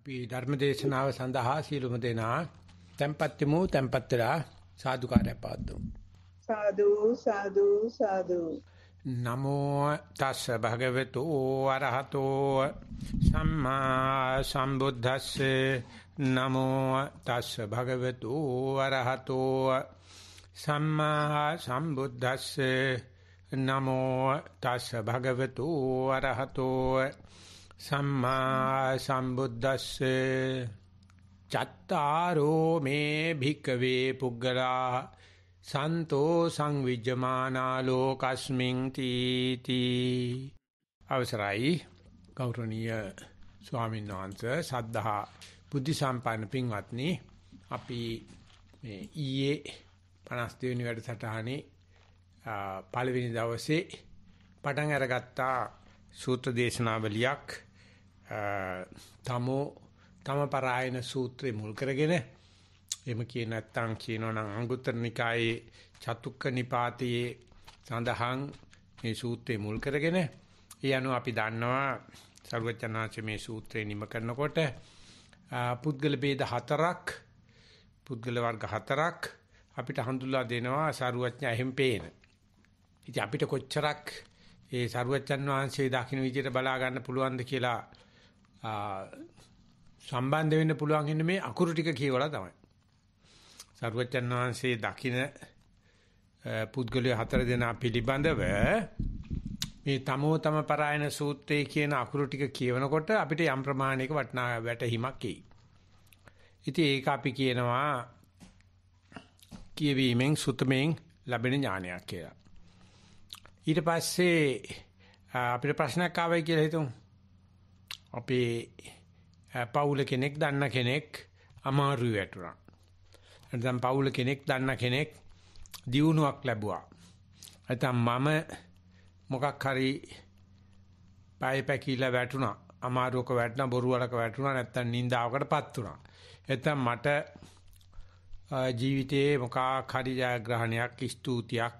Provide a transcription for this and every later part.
අපි ධර්ම දේශනාව සඳහා සියලුම දෙනා tempatti mu tempattira සාදුකාරය පාද්දමු සාදු සාදු සාදු නමෝ තස්ස භගවතු අරහතෝ සම්මා සම්බුද්දස්සේ නමෝ තස්ස භගවතු අරහතෝ සම්මා සම්බුද්දස්සේ නමෝ තස්ස භගවතු අරහතෝ සම්මා සම්බුද්දස්සේ චත්තාරෝ මේ භික්කවේ පුග්ගලා සන්තෝ සංවිජ්ජමානා ලෝකස්මින් තීති අවසරයි ගෞරවනීය ස්වාමීන් වහන්සේ සද්ධා බුද්ධ සම්පන්න පින්වත්නි අපි මේ ඊයේ 52 වෙනි වැඩසටහනේ පළවෙනි දවසේ පටන් අරගත්තා සූත්‍ර දේශනාවලියක් තමෝ තම පරායන සූත්‍රය මුල් කරගෙන එහෙම කිය නැත්නම් කියනවා නම් අංගුත්තර නිකායේ චතුක්ක නිපාතයේ සඳහන් මේ සූත්‍රය මුල් කරගෙන ඒ අනුව අපි දන්නවා සර්වචනාංශ මේ සූත්‍රය නිම කරනකොට පුද්ගල ભેද හතරක් පුද්ගල වර්ග හතරක් අපිට හඳුල්ලා දෙනවා සරුවඥ එහෙම් පේන. ඉතින් අපිට කොච්චරක් ඒ සරුවච්චන් වහන්සේ දකින්න විදිහට බලා ගන්න පුළුවන්ද කියලා සම්බන්ධ වෙන්න පුළුවන් ඉන්නේ මේ අකුරු ටික කියවලා තමයි. සරුවචන් වහන්සේ දකින පුද්ගලයා හතර දෙනා පිළිබඳව මේ තමෝ තම පරායන සූත්‍රයේ කියන අකුරු ටික කියවනකොට අපිට යම් ප්‍රමාණයක වටනා වැටහිමක් එයි. ඉතින් ඒක අපි කියනවා කියවීමෙන් සුතමෙන් ලැබෙන ඥානයක් කියලා. ඊට පස්සේ අපිට ප්‍රශ්නයක් ආවයි කියලා හිතමු. අපේ පවුල කෙනෙක් දන්න කෙනෙක් අමාරු වැටුණා. නැත්නම් පවුල කෙනෙක් දන්න කෙනෙක් දියුණුවක් ලැබුවා. නැත්නම් මම මොකක් හරි පය පැකිලා වැටුණා. අමාරුවක වැටුණා, බොරු වලක වැටුණා, නැත්නම් නින්දාවකටපත් වුණා. නැත්නම් මට ජීවිතයේ මොකක් හරි ජයග්‍රහණයක්, ස්තුතියක්,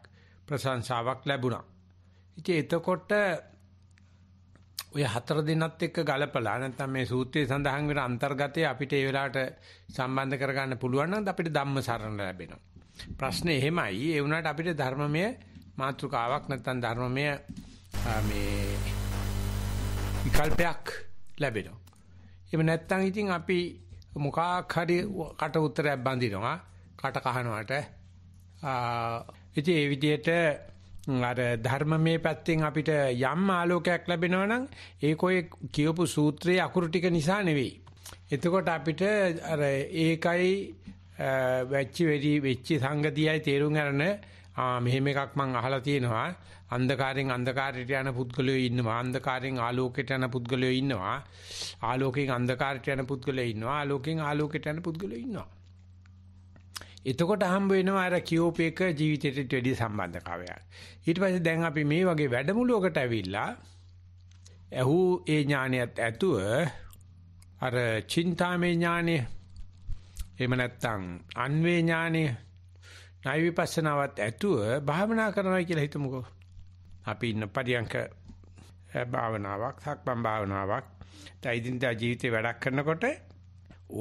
ප්‍රශංසාවක් ලැබුණා. ඉතින් එතකොට ඔය හතර දෙනත් එක්ක ගලපලා නැත්නම් මේ සූත්‍රයේ සඳහන් වෙන අන්තර්ගතය අපිට ඒ වෙලාවට සම්බන්ධ කරගන්න පුළුවන් නම් අපිට ධම්ම සරණ ලැබෙනවා. ප්‍රශ්නේ එහෙමයි. ඒ වුණාට අපිට ධර්මමය මාතෘකාවක් නැත්නම් ධර්මමය මේ විකල්පයක් ලැබෙනවා. එහෙම නැත්නම් ඉතින් අපි මොකක් හරි කට උත්තරයක් බඳිනවා. කට කහනවට. ඉතින් ඒ විදිහට අර ධර්මමේ පැත්තෙන් අපිට යම් ආලෝකයක් ලැබෙනවා නම් ඒක ඔය කියවපු සූත්‍රයේ අකුරු ටික නිසා නෙවෙයි. එතකොට අපිට අර ඒකයි වැච්චි වෙඩි වෙච්චි සංගතියයි තේරුම් ගන්න ආ මෙහෙම එකක් මං අහලා තියෙනවා අන්ධකාරයෙන් අන්ධකාරයට යන පුද්ගලයෝ ඉන්නවා අන්ධකාරයෙන් ආලෝකයට යන පුද්ගලයෝ ඉන්නවා ආලෝකයෙන් අන්ධකාරයට යන පුද්ගලයෝ ඉන්නවා ආලෝකයෙන් ආලෝකයට යන පුද්ගලයෝ ඉන්නවා එතකොට හම්බ වෙනවා අර කියෝප එක ජීවිතයට වැඩි සම්බන්ධතාවයක්. ඊට පස්සේ දැන් අපි මේ වගේ වැඩමුළුවකට ඇවිල්ලා ඇහු ඒ ඥානියත් ඇතුව අර චින්තාමේ ඥානෙ එහෙම නැත්නම් අන්වේ ඥානෙ ණය විපස්සනාවත් ඇතුව භාවනා කරනවා කියලා හිතමුකෝ. අපි ඉන්න පරියන්ක භාවනාවක්, සක්මන් භාවනාවක්, දෛනික ජීවිතේ වැඩක් කරනකොට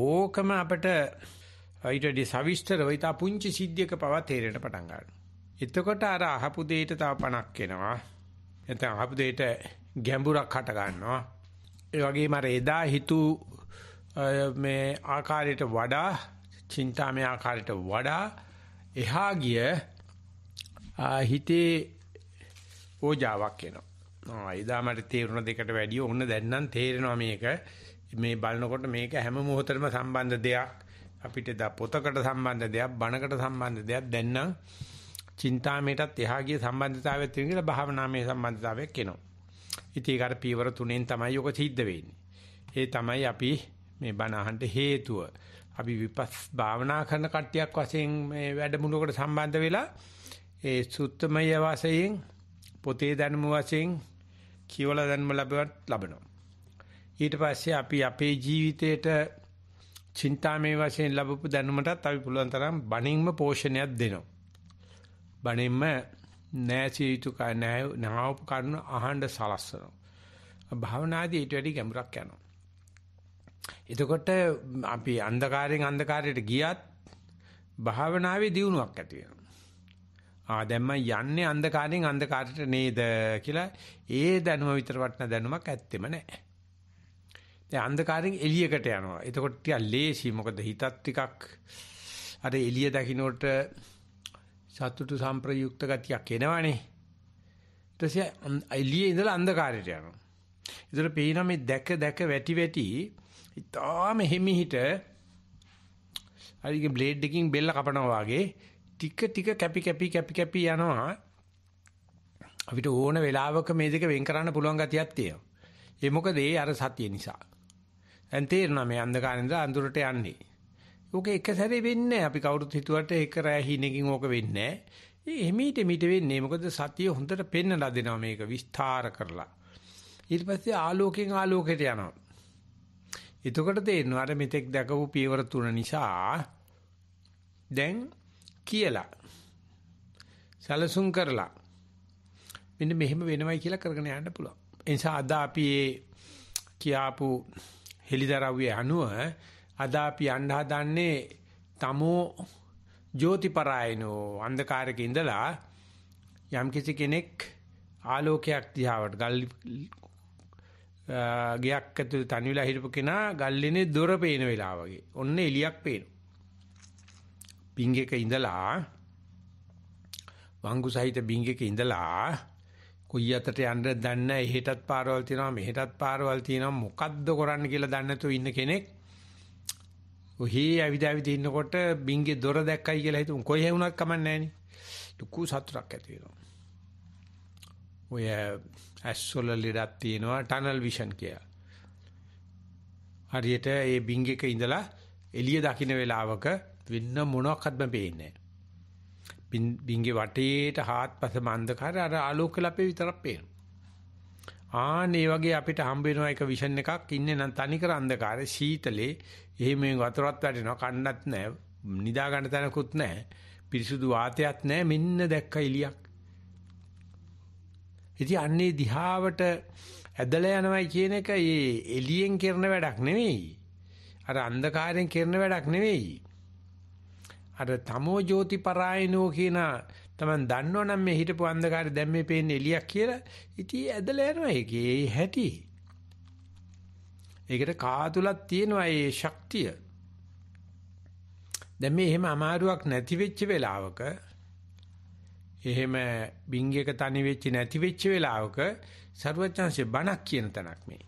ඕකම අපිට ඊට වඩා සවිස්තරව ඊට පුංචි සිද්ධියක පවා තේරෙන්න පටන් ගන්නවා. එතකොට අර අහපු දෙයට තව පණක් එනවා. නැත්නම් අහපු දෙයට ගැඹුරක් හට ගන්නවා. ඒ වගේම අර එදා හිතු මේ ආකාරයට වඩා, චින්තාමය ආකාරයට වඩා එහා ගිය හිතේ ඕජාවක් එනවා. ආ එදා මට තේරුණ දෙකට වැඩිය ඕන දැන් නම් තේරෙනවා මේක. මේ බලනකොට මේක හැම මොහොතෙම සම්බන්ධ දෙයක්. අපිට දා පොතකට සම්බන්ධ දෙයක් බණකට සම්බන්ධ දෙයක් දැන් නම් චින්තාමයටත් එහා ගිය සම්බන්ධතාවයක් තියෙන කියලා භාවනාමය සම්බන්ධතාවයක් එනවා. ඉතින් ඒක අර පීවර තුනෙන් තමයි ඔක සිද්ධ වෙන්නේ. ඒ තමයි අපි මේ බණ අහන්න හේතුව. අපි විපස් භාවනා කරන කට්ටියක් වශයෙන් මේ වැඩමුළුවකට සම්බන්ධ වෙලා ඒ සුත්තමය වශයෙන් පොතේ දැනුම වශයෙන් කියවලා දැනුම ලැබවත් ලබනවා. ඊට පස්සේ අපි අපේ ජීවිතේට චින්තාමේ වශයෙන් ලැබපු දැනුමටත් අපි පුළුවන් තරම් බණින්ම පෝෂණයක් දෙනවා. බණින්ම නැසීතු කනාය නාවප කරුණ අහඬ සලස්සනවා. භාවනාදී ඊට වැඩි ගැඹුරක් යනවා. එතකොට අපි අන්ධකාරයෙන් අන්ධකාරයට ගියත් භාවනාවේ දියුණුවක් ඇති වෙනවා. ආ දැන් මම යන්නේ අන්ධකාරයෙන් අන්ධකාරයට නේද කියලා ඒ දැනුම විතර වටන දැනුමක් ඇත්තෙම නැහැ. ඒ අන්ධකාරයෙන් එළියකට යනවා. එතකොට ටිකක් ලේසි. මොකද හිතත් ටිකක් අර එළිය දකින්නට සතුටු සම්ප්‍රයුක්ත ගතියක් එනවනේ. ඊට පස්සේ එළියේ ඉඳලා අන්ධකාරයට යනවා. ඒතර පේන මේ දැක දැක වැටි වැටි ඉතාලම හිමිහිට අරිගේ බ්ලේඩ් එකකින් බෙල්ල කපනවා වගේ ටික ටික කැපි කැපි කැපි කැපි යනවා. අපිට ඕන වෙලාවක මේ දෙක වෙන් කරන්න පුළුවන් ගතියක් තියෙනවා. ඒ මොකද ඒ අර සතිය නිසා. දැන් තේරෙනවා මේ අන්ධකාරේ ඉඳලා අඳුරට යන්නේ. ඕක එක සැරේ වෙන්නේ අපි කවුරුත් හිතුවට එක රෑ හිණකින් ඕක වෙන්නේ නැහැ. එහිමීට මිට වෙන්නේ මොකද සතිය හොඳට පෙන්නලා දෙනවා මේක විස්තර කරලා. ඊට පස්සේ ආලෝකයෙන් ආලෝකයට යනවා. එතකොට තේරෙනවා අර මෙතෙක් දැකපු පියවර තුන නිසා දැන් කියලා සැලසුම් කරලා මෙන්න මෙහෙම වෙනවයි කියලා කරගෙන යන්න පුළුවන්. ඒ නිසා අද අපි කියාපු හෙලිදරව්වේ අනුව අදා අපි යන්න හදන්නේ තමෝ ජෝතිපරායනෝ අන්ධකාරක ඉඳලා යම් කිසි කෙනෙක් ආලෝකයක් දිහාවට ගල් ගයක් ඇතුළේ තනි වෙලා හිටපු කෙනා ගල්ලෙනේ දොර පේන වෙලාව වගේ. ඔන්න එලියක් පේනවා. බින්ග් එක ඉඳලා වංගු සහිත බින්ග් එක ඉඳලා කොයි අතට යන්න දන්නේ නැහැ. එහෙටත් පාරවල් තියෙනවා, මෙහෙටත් පාරවල් තියෙනවා. මොකද්ද කරන්න කියලා දන්නේ නැතුව ඉන්න කෙනෙක් ඔහි ඇවිදාවිද ඉන්නකොට බින්ගේ දොර දැක්කයි කියලා හිතමු. කොහේ වුණත් කමක් නැහෙනි. ලুকু සතුටක් ඇති වෙනවා. ඔය ඇස්සොල ලෙඩක් තියෙනවා ටනල් විෂන් කියලා. හරියට ඒ බින්ග් එක ඉඳලා එළිය දකින්න වෙලාවක වෙන්න මොනවත්ම පේන්නේ නැහැ. බින්ගේ වටේට හාත්පස මන්දකාර අර ආලෝකල අපේ විතරක් පේනවා. ආන් ඒ වගේ අපිට හම්බ වෙනවා එක විෂන් එකක් ඉන්නේ නම් තනිකර අන්ධකාරය ශීතලේ එහෙම වතුරත් වැටෙනවා කන්නත් නැහැ නිදා ගන්න තැනකුත් නැහැ පිරිසුදු වාතයක් නැහැ මෙන්න දැක්ක එලියක් ඉතින් අන්නේ දිහාවට ඇදලා යනවා කියන එක ඒ එලියෙන් කරන වැඩක් නෙවෙයි අර අන්ධකාරයෙන් කරන වැඩක් නෙවෙයි අර තමෝ ජෝති පරායනෝ කියන තමන් දන්නවනම් මේ හිටපු අන්ධකාරය දැන් මේ පේන්නේ එළියක් කියලා ඉතී ඇදලා යනවා ඒකේ හැටි ඒකට කාතුලක් තියෙනවා ඒ ශක්තිය දැන් මේ එහෙම අමාරුවක් නැති වෙච්ච වෙලාවක එහෙම බින්ග් එක තනි වෙච්ච නැති වෙච්ච වෙලාවක ਸਰවඥාන්සේ බණක් කියන තැනක් මේ.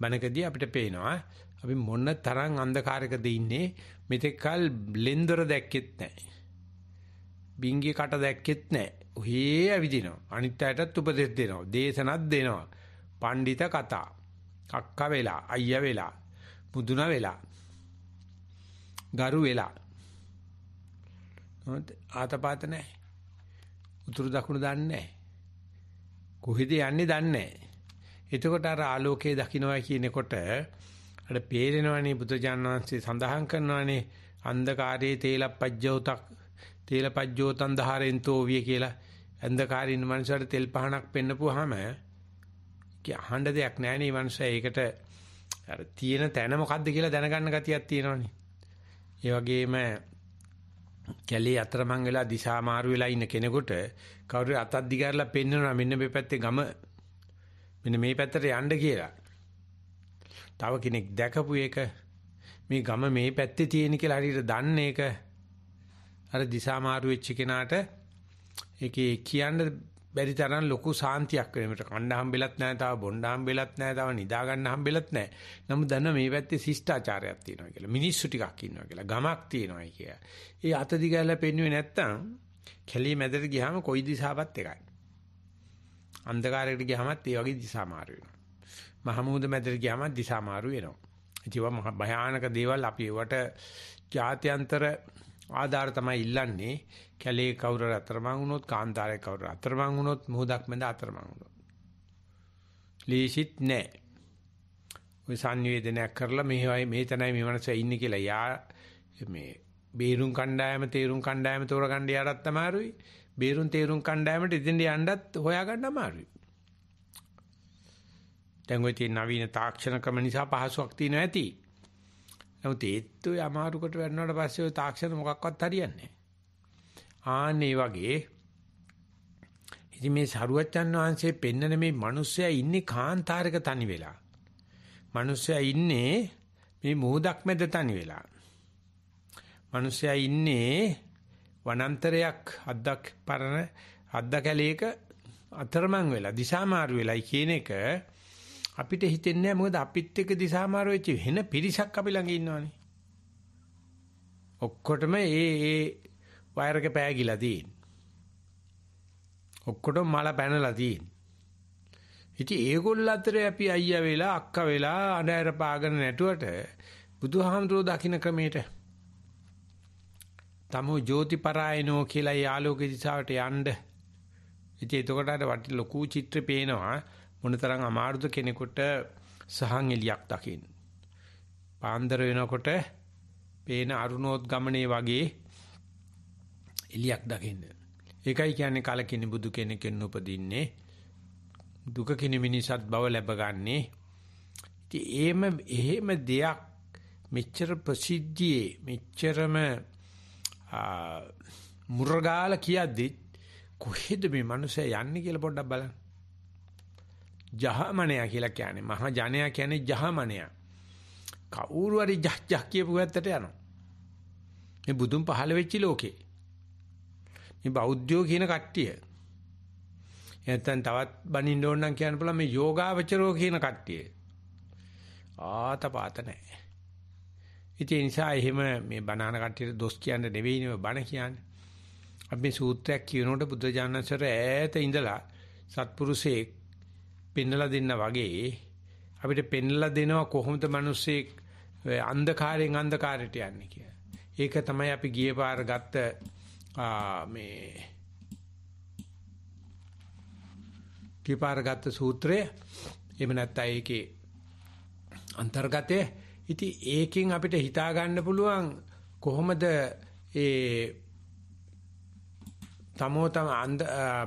බණකදී අපිට පේනවා අපි මොන තරම් අන්ධකාරයකද ඉන්නේ මෙතෙක්කල් ලෙන්දර දැක්කෙත් නැහැ. බින්ගේ කට දැක්කෙත් නැහැ. ඔහේ ඇවිදිනවා. අනිත් අයටත් උපදෙස් දෙනවා. දේශනත් දෙනවා. පඬිත කතා. අක්කා වෙලා, අයියා වෙලා, මුදුන වෙලා, ගරු වෙලා. ආතපාත නැහැ. උතුරු දකුණු දන්නේ නැහැ. කොහෙද යන්නේ දන්නේ නැහැ. එතකොට අර ආලෝකයේ දකින්නයි කියනකොට අර පේරෙනවනේ බුදුජාණන් වහන්සේ සඳහන් කරනවනේ අන්ධකාරයේ තේලපජ්ජෝතක් තේලපජ්ජෝතන් දහරෙන්තෝ විය කියලා අන්ධකාරින් මනුස්සයට තෙල් පහනක් පෙන්නපුවාම කිය අහන්න දෙයක් නැහැ නේ මනුස්සයා ඒකට අර තියෙන තැන මොකද්ද කියලා දැනගන්න ගතියක් තියෙනවනේ. ඒ වගේම කැලේ අතරමං වෙලා දිශා මාරු වෙලා ඉන්න කෙනෙකුට කවුරු අතක් දිගාරලා පෙන්නනවා මෙන්න මේ පැත්තේ ගම මෙන්න මේ පැත්තට යන්න කියලා. තව කෙනෙක් දැකපු එක මේ ගම මේ පැත්තේ තියෙන කියලා හරියට දන්නේ එක අර දිසා මාරු වෙච්ච කෙනාට ඒකේ කියන්න බැරි තරම් ලොකු සාන්තියක් වෙනකට කණ්ඩා හම්බෙලත් නැහැ තව බොණ්ඩා හම්බෙලත් නැහැ තව නිදා ගන්න හම්බෙලත් නැහැ නමුත් දන්න මේ පැත්තේ ශිෂ්ටාචාරයක් තියෙනවා කියලා මිනිස්සු ටිකක් ඉන්නවා කියලා ගමක් තියෙනවායි කියලා. ඒ අත දිගහැරලා පෙන්නුවේ නැත්තම් කැලේ මැදට ගියාම කොයි දිශාවත් එකයි. අන්ධකාරයකට ගියාමත් ඒ වගේ දිශා මාරු වෙනවා. මහමූද මැදට ගියාම දිශා මාරු වෙනවා. ඉතින් මහ භයානක දේවල් අපි ඒවට ජාත්‍යන්තර ආධාර තමයි ඉල්ලන්නේ. කැලේ කවුරු අතරමං වුණොත්, කාන්තාරේ කවුරු අතරමං වුණොත්, මුහුදක් මැද අතරමං වුණොත්. ලීසිට නැහැ. ඔය සංවේදනයක් කරලා මෙහෙවයි මේ තැනයි මේ මනස ඉන්නේ කියලා යා මේ බේරුම් කණ්ඩායම තේරුම් කණ්ඩායම තෝරගන්න යාටත් අමාරුයි. බේරුම් තේරුම් කණ්ඩායමට ඉදින්ද යන්නත් හොයාගන්න අමාරුයි. දැන් ওই තියෙන නවීන තාක්ෂණ ක්‍රම නිසා පහසුවක් තියෙනවා ඇති. නමුත් ඒත් ඔය අමාරුකට වැටෙනාට පස්සේ ඔය තාක්ෂණ මොකක්වත් හරියන්නේ නැහැ. වගේ ඉතින් මේ සරුවච්චන් වහන්සේ පෙන්නන මේ මිනිස්සයා ඉන්නේ කාන්තාරයක තනි වෙලා. මිනිස්සයා ඉන්නේ මේ මෝදක් මැද තනි වෙලා. මිනිස්සයා ඉන්නේ වනාන්තරයක් අද්දක් පරණ අද්ද කැලේක අතරමං වෙලා දිශාමාරු වෙලයි කියන එක අපිට හිතෙන්නේ නැහැ මොකද අපිත් එක්ක දිසාමාර වෙච්ච වෙන පිරිසක් අපි ළඟ ඉන්නවනේ. ඔක්කොටම ඒ ඒ වයර් එක පෑගිලා තියෙන. ඔක්කොටම මල පැනලා තියෙන. ඉතින් ඒගොල්ල අතරේ අපි අයියා වෙලා අක්කා වෙලා අඬහැර පාගන නැටුවට බුදුහාමුදුරෝ දකින්න ක්‍රමයට තමෝ ජෝතිපරායනෝ කියලා ඒ ආලෝක දිශාවට යන්න. ඉතින් එතකොට අර ලොකු චිත්‍රය පේනවා. මොනතරම් අමාරුද කෙනෙකුට සහන් එලියක් දකින්න. පාන්දර වෙනකොට පේන අරුණෝත් ගමනේ වගේ එලියක් දකින්න. ඒකයි කියන්නේ කලකිනි බුදු කෙනෙක්ෙන් උපදින්නේ. දුක කිනිමිනිසත් බව ලැබගන්නේ. ඉතින් එහෙම එහෙම දෙයක් මෙච්චර ප්‍රසිද්ධියේ මෙච්චරම මුර්ගාල කියද්දි කොහෙද මේ මනුස්සයා යන්නේ කියලා පොඩ්ඩක් බලන්න. ජහමණයා කියලා කියන්නේ. මහා ජනයා කියන්නේ ජහමණයා. කවුරු හරි ජහ් ජහ් කියපු ගැත්තට යනවා. මේ බුදුන් පහළ වෙච්ච ලෝකේ. මේ බෞද්ධයෝ කියන කට්ටිය. නැත්තම් තවත් බනින්න ඕන නම් කියන්න පුළුවන් මේ යෝගාවචරෝ කියන කට්ටිය. ආතපාත නැහැ. ඉතින් ඒ නිසා එහෙම මේ බණාන කට්ටියට දොස් කියන්න නෙවෙයිනේ බණ කියන්නේ. අපි මේ සූත්‍රයක් කියනකොට බුද්ධ ජානසර ඈත ඉඳලා සත්පුරුෂයෙක් පෙන්ලා දෙන්න වගේ අපිට පෙන්ලා දෙනවා කොහොමද මිනිස්සෙක් අන්ධකාරයෙන් අන්ධකාරයට යන්නේ කියලා. ඒක තමයි අපි ගිය පාර ගත්ත මේ ගිපාර ගත්ත සූත්‍රය එහෙම නැත්නම් ඒකේ අන්තර්ගතය ඉතින් ඒකෙන් අපිට හිතා ගන්න පුළුවන් කොහොමද ඒ තමෝ තම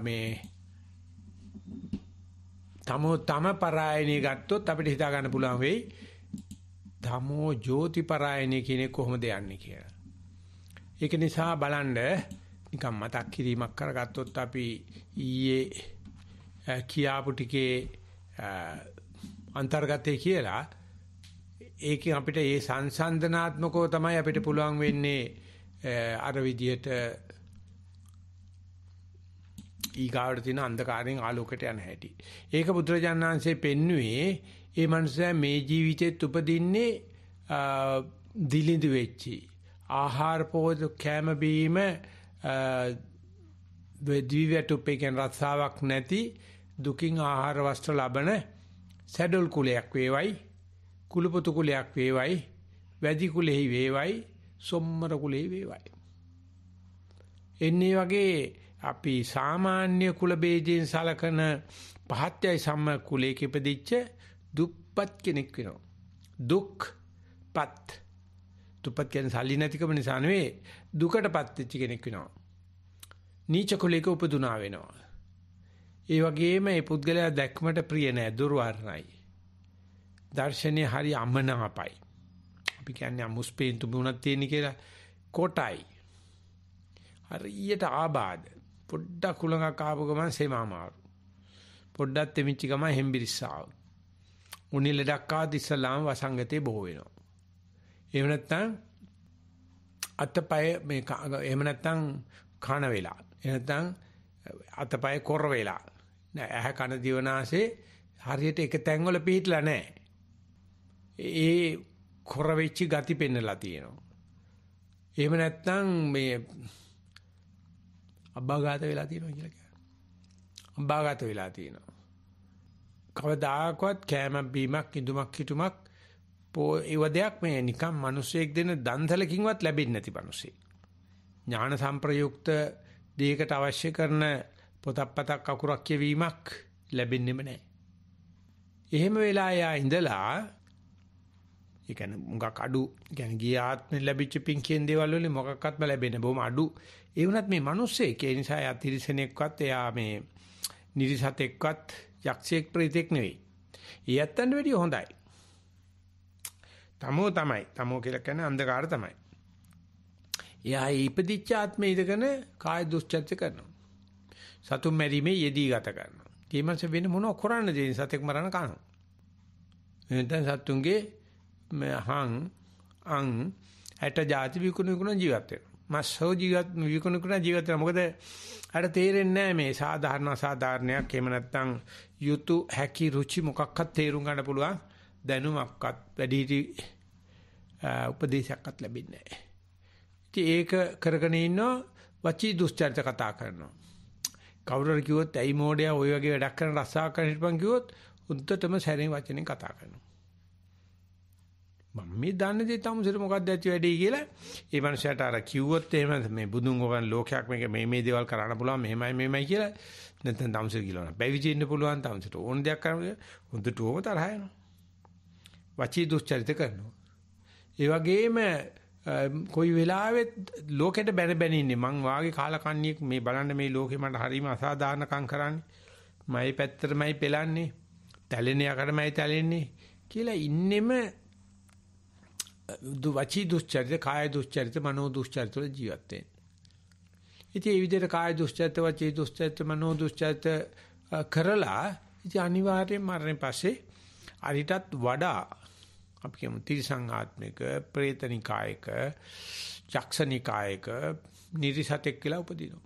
මේ තමෝ තම පරායනේ ගත්තොත් අපිට හිතා ගන්න පුළුවන් වෙයි තමෝ ජෝති පරායනේ කියන්නේ කොහොමද යන්නේ කියලා. ඒක නිසා බලන්න නිකන් මතක් කිරීමක් කරගත්තොත් අපි ඊයේ කියාපු ටිකේ අන්තර්ගතය කියලා ඒකෙන් අපිට ඒ සංසන්දනාත්මකව තමයි අපිට පුළුවන් වෙන්නේ අර විදියට ඊගාවට තියෙන අන්ධකාරයෙන් ආලෝකයට යන හැටි. ඒක බුදුරජාණන් වහන්සේ පෙන්වුවේ ඒ මනුස්සයා මේ ජීවිතෙත් උපදින්නේ දිලිඳු වෙච්චි. ආහාර පොද කැම බීම ද්විවියට උපේකෙන් රස්සාවක් නැති දුකින් ආහාර වස්ත්‍ර ලබන සැඩල් කුලයක් වේවයි කුලපොතු කුලයක් වේවයි වැදි කුලෙහි වේවයි සොම්මර කුලෙහි වේවයි එන්නේ වගේ අපි සාමාන්‍ය කුල බේජයෙන් සලකන පහත්යයි සම කුලයක ඉපදිච්ච දුප්පත් කෙනෙක් වෙනවා. දුක්පත්. දුප්පත් කියන්නේ සල්ලි නැතිකම නිසා නෙවෙයි දුකටපත් වෙච්ච කෙනෙක් වෙනවා. නීච කුලයක උපදුනා වෙනවා. ඒ වගේම මේ පුද්ගලයා දැක්මට ප්‍රිය නැහැ දුර්වර්ණයි. දර්ශනීය හරි අමනාපයි. අපි කියන්නේ අමුස්පේන්තු බුණක් තියෙන කියලා කොටයි. හරියට ආබාධ. පොඩ්ඩක් කුලඟක් ආපු ගමන් සේමාමාරු. පොඩ්ඩක් තෙමිච්ච ගමන් හෙම්බිරිස්සාව. උනි ලඩක් ආද ඉස්ලාම් වසංගතේ බොහෝ වෙනවා. එහෙම නැත්නම් අතපය මේ එහෙම නැත්නම් කන වෙලා. එහෙම නැත්නම් අතපය කොර වෙලා. නෑ ඇහ කන දිවනාසේ හරියට එක තැන්වල පිහිටලා නෑ. ඒ කොර වෙච්චි ගති පෙන්නලා තියෙනවා. එහෙම නැත්නම් මේ අබ්බාගත වෙලා තියෙනවා කියලා කියන්නේ. අබ්බාගත වෙලා තියෙනවා. කවදාකවත් කෑමක් බීමක් ඉදුමක් හිටුමක් ඒවදයක් මේ නිකම් මිනිසෙක් දෙන දන්තලකින්වත් ලැබෙන්නේ නැති මිනිසෙක්. ඥාන සංප්‍රයුක්ත දෙයකට අවශ්‍ය කරන පොතක් පතක් අකුරක් කියවීමක් ලැබෙන්නේම නැහැ. එහෙම වෙලා එයා ඉඳලා ඒ කියන්නේ මුගක් අඩු කියන්නේ ගිය ආත්මෙ ලැබිච්ච පින්කෙන් දේවල් වලින් මොකක්වත්ම ලැබෙන්නේ බොහොම අඩු ඒ වුණත් මේ මිනිස්සෙක් ඒ නිසා යා තිරිසනෙක්වත් එයා මේ නිරිසතෙක්වත් යක්ෂයෙක් ප්‍රේතෙක් නෙවෙයි. ඒ ඇත්තන්ට වැඩිය හොඳයි. තමෝ තමයි. තමෝ කියලා කියන්නේ අන්ධකාර තමයි. එයා ඉපදිච්ච ආත්මය ඉඳගෙන කාය දුස්චර්ය කරනවා. සතුන් මැරීමේ යෙදී ගත කරනවා. ඒ මනස වෙන මොනව කරන්නද ඒ සතෙක් මරණ කනවා. එතෙන් සතුන්ගේ හං අං ඇට જાති විකුණු විකුණු ජීවත් වෙනවා. මස්සෝ ජීවත් විකුණු කරන ජීවිතය මොකද අර තේරෙන්නේ මේ සාධාරණ සාධාරණයක් එහෙම නැත්නම් යුතු හැකි ruci මොකක්වත් තේරුම් ගන්න පුළුවන් දැනුමක්වත් වැඩිහිටි උපදේශයක්වත් ලැබෙන්නේ නැහැ. ඉතින් ඒක කරගෙන ඉන්නවා වචී දුස්චරිත කතා කරනවා. කවුරුර කිව්වොත් ඇයි මෝඩයා ওই වගේ වැඩක් කරන රස්සාවක් කරන්න හිටපන් කිව්වොත් උද්දටම සැරේ වචනෙන් කතා කරනවා. මම මේ දන්නේ දේ තමුසෙට මොකක්ද ඇති වැඩේ කියලා ඒ මනුස්සයාට අර කිව්වොත් එහෙම මේ බුදුන් වගන් ලෝකයක් මේක මේ මේ දේවල් කරන්න පුළුවන් මෙහෙමයි මෙහෙමයි කියලා නැත්නම් තමුසෙට කියලවන පැවිදි ඉන්න පුළුවන් තමුසෙට ඕන දෙයක් කරන්න හොඳට ඕම තරහ යනවා වචී දුස්චරිත කරනවා ඒ වගේම කොයි වෙලාවෙත් ලෝකෙට බැන බැන ඉන්නේ මං වාගේ කාලකන්ණියෙක් මේ බලන්න මේ ලෝකෙ මට හරීම අසාධාරණකම් කරන්නේ මයි පැත්තටමයි පෙලන්නේ තැලෙන යකටමයි තැලෙන්නේ කියලා ඉන්නෙම වචී දුස්චරිත, කාය දුස්චරිත, මනෝ දුස්චරිත වල ජීවත් වෙන්නේ. ඉතින් මේ විදිහට කාය දුස්චරිත, වචී දුස්චරිත, මනෝ දුස්චරිත කරලා ඉතින් අනිවාර්යෙන් මරණය පස්සේ අරිටත් වඩා අපි කියමු තිරිසං ආත්මික, പ്രേතනිකායක, චක්ෂනිකායක, නිරිසතෙක් කියලා උපදිනවා.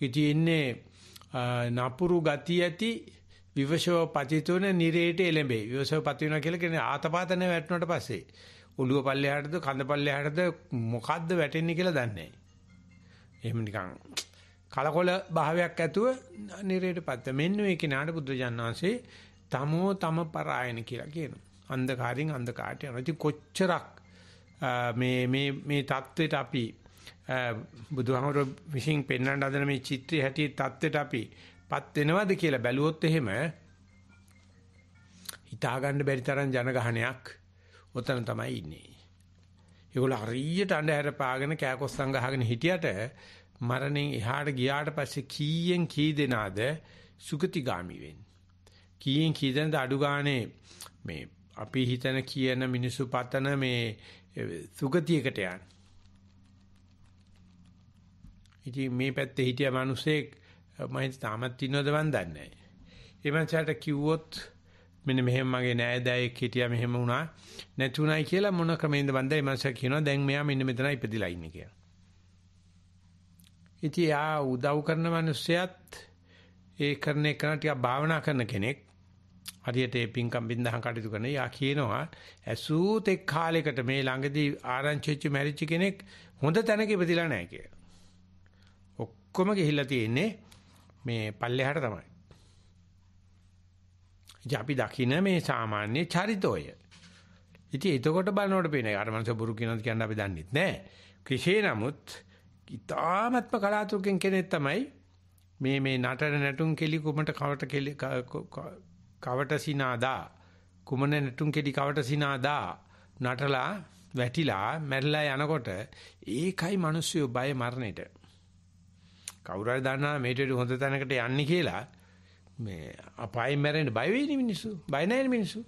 ඉතින් ඉන්නේ නපුරු ගති ඇති විවශෝ පතිතුන නිරේට එළඹේ. විවශෝ පති වෙනවා කියලා කියන්නේ ආතපාතන වැටුණාට පස්සේ ඔළුව පල්ලෙහාටද කඳ පල්ලෙහාටද මොකද්ද වැටෙන්නේ කියලා දන්නේ නැහැ. එහෙම නිකන් කලකොල භාවයක් ඇතුව නිරේටපත්. මෙන්න මේ කෙනාට බුදුජානනාංශේ තමෝ තම පරායන කියලා කියනවා. අන්ධකාරයෙන් අන්ධකාරට යනවා. ඉතින් කොච්චරක් මේ මේ මේ தത്വෙට අපි බුදුහාමර විශ්ින් පෙන්වන්න හදන මේ චිත්‍රය හැටියේ தത്വෙට අපි පත් වෙනවද කියලා බැලුවොත් එහෙම හිතා ගන්න බැරි තරම් ජනගහනයක් ඔතන තමයි ඉන්නේ. ඒගොල්ලෝ හරියට අඳුර පාගෙන කෑකොස්සන් ගහගෙන හිටියට මරණයෙන් එහාට ගියාට පස්සේ කීයෙන් කී දෙනාද සුගතිගාමි වෙන්නේ. කීයෙන් කී දෙනාද අඩු ගානේ මේ අපි හිතන කියන මිනිසු පතන මේ සුගතියකට යන්නේ. ඉතින් මේ පැත්තේ හිටිය මිනිසෙක් මම තාමත් ඉන්නවද මන් දන්නේ නැහැ. ඒ මංසට කිව්වොත් මෙන්න මෙහෙම මගේ නෑදෑයෙක් හිටියා මෙහෙම වුණා නැතුණයි කියලා මොන ක්‍රමෙන්ද මන්ද ඒ මංස කියනවා දැන් මෙයා මෙන්න මෙතන ඉපදිලා ඉන්නේ කියලා. ඉතින් ආ උදව් කරන මිනිස්සයත් ඒ කරන එකන ටිකක් භාවනා කරන කෙනෙක් හරියට ඒ පින්කම් බින්දහම් කටයුතු කරන යා කියනවා ඇසූත් එක් කාලයකට මේ ළඟදී ආරංචි වෙච්ච මැරිච්ච කෙනෙක් හොඳ තැනක ඉපදිලා නැහැ කියලා. ඔක්කොම ගිහිල්ලා තියෙන්නේ මේ පල්ලෙහාට තමයි. ඉතින් අපි දකින මේ සාමාන්‍ය චරිතෝය. ඉතින් එතකොට බලනකොට පේන අර මනස බුරු කියනවාද කියන්න අපි දන්නේ නැහැ. කෙසේ නමුත් ඊ타මත්ම කලාතුරකින් කෙනෙක් තමයි මේ මේ නටන නැටුම් කෙලි කුමට කවට කෙලි කවට සිනාදා කුමන නැටුම් කෙලි කවට සිනාදා නටලා වැටිලා මැරිලා යනකොට ඒකයි මිනිස්සු බය මරණයට කවුරු හරි දන්නා මේටට හොඳ තැනකට යන්නේ කියලා මේ අපායෙන් මැරෙන්න බය වෙන්නේ මිනිස්සු. බය නැහැ මිනිස්සු.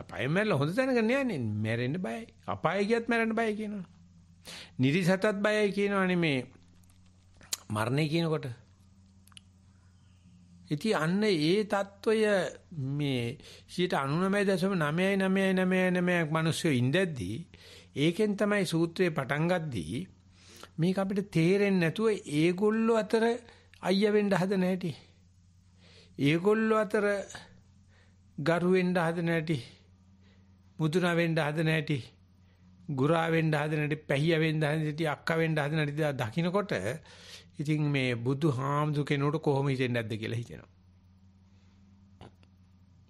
අපායෙන් මැරලා හොඳ තැනකට යන්නේ මැරෙන්න බයයි. අපාය ගියත් මැරෙන්න බයයි කියනවා. නිරිසතත් බයයි කියනවනේ මේ මරණය කියනකොට. ඉතින් අන්න ඒ తত্ত্বය මේ 99.99999ක් මිනිස්සු ඉඳද්දී ඒකෙන් තමයි සූත්‍රේ පටන් ගද්දී මේක අපිට තේරෙන්නේ නැතුව ඒගොල්ලෝ අතර අයියා වෙන්න හදන හැටි. ඒගොල්ලෝ අතර ගරු වෙන්න හදන හැටි. මුදුනා වෙන්න හදන හැටි. ගුරා වෙන්න හදන හැටි, පැහිය වෙන්න හදන හැටි, අක්කා වෙන්න හදන හැටි දකින්නකොට ඉතින් මේ බුදු හාමුදුර කෙනෙකුට කොහොම හිතෙන්නේ නැද්ද කියලා හිතෙනවා.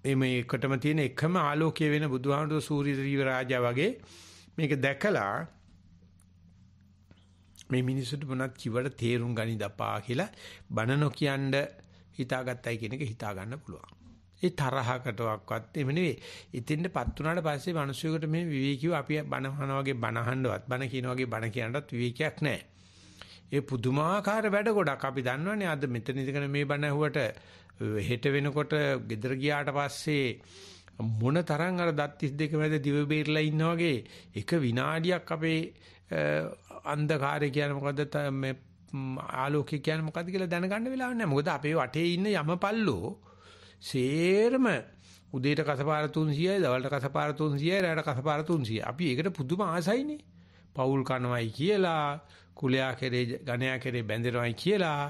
මේ මේකටම තියෙන එකම ආලෝකය වෙන බුදුහාමුදුර සූර්ය දේව රාජා වගේ මේක දැකලා මේ මිනිස්සුන්ට මොනක් කිවට තේරුම් ගනි දපා කියලා බන නොකියනද හිතාගත්තයි කියන එක හිතා ගන්න පුළුවන්. ඒ තරහකටවත් එහෙම නෙවෙයි. ඉතින්ටපත් උනාට පස්සේ මිනිස්සුන්ට මේ විවේකීව අපි බන හන වගේ බන අහන්නවත් බන කියන වගේ බන කියනවත් විවේකයක් නැහැ. ඒ පුදුමාකාර වැඩ ගොඩක් අපි දන්නවනේ අද මෙතන ඉඳගෙන මේ බන ඇහුවට හෙට වෙනකොට ගෙදර ගියාට පස්සේ මොන තරම් අර දත් 32 මැද දිව බේරලා ඉන්නා වගේ එක විනාඩියක් අපේ අන්ධකාරය කියන්නේ මොකද්ද මේ ආලෝකය කියන්නේ මොකද්ද කියලා දැනගන්න වෙලාවක් නැහැ. මොකද අපේ වටේ ඉන්න යමපල්ලෝ සේරම උදේට කසපාර 300යි, දවල්ට කසපාර 300යි, රාත්‍රීට කසපාර 300යි. අපි ඒකට පුදුම ආසයිනේ. පවුල් කනවයි කියලා, කුලයා කෙරේ, ගණයා කෙරේ බැඳෙනවයි කියලා,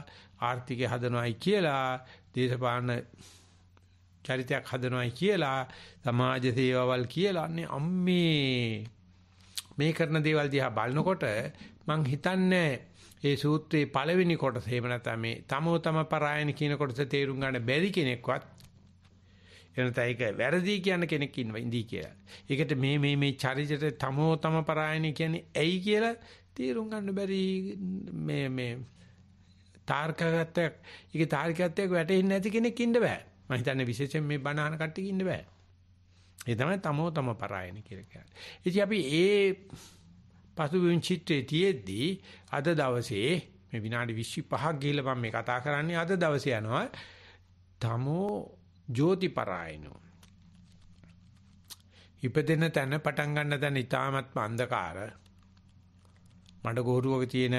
ආර්ථිකය හදනවයි කියලා, දේශපාලන චරිතයක් හදනවයි කියලා, සමාජ සේවාවල් කියලා අන්නේ අම්මේ මේ කරන දේවල් දිහා බලනකොට මං හිතන්නේ ඒ සූත්‍රයේ පළවෙනි කොටස එහෙම නැත්නම් මේ තමෝ තම පරායන කියන කොටස තේරුම් ගන්න බැරි කෙනෙක්වත් එනත ඒක වැරදි කියන කෙනෙක් ඉන්නවා ඉඳී කියලා. ඒකට මේ මේ මේ චරිතයට තමෝ තම පරායන කියන්නේ ඇයි කියලා තේරුම් ගන්න බැරි මේ මේ තාර්කගතයක්. ඒකේ තාර්කගතයක් වැටෙන්නේ නැති කෙනෙක් ඉන්න බෑ. මම හිතන්නේ විශේෂයෙන් මේ බණහන කට්ටිය ඉන්න බෑ. ඒ තමයි තමෝ තම පරායන කියලා කියන්නේ. ඉතින් අපි ඒ පසුබිම් චිත්‍රයේ තියේදී අද දවසේ මේ විනාඩි 25ක් ගිහිල්ලා මම මේ කතා කරන්නේ අද දවසේ යනවා තමෝ ජෝතිපරායනෝ ඉපදෙන තැන පටන් ගන්න තැන ඊටාමත් අන්ධකාර මඩ ගෝරුවක තියෙන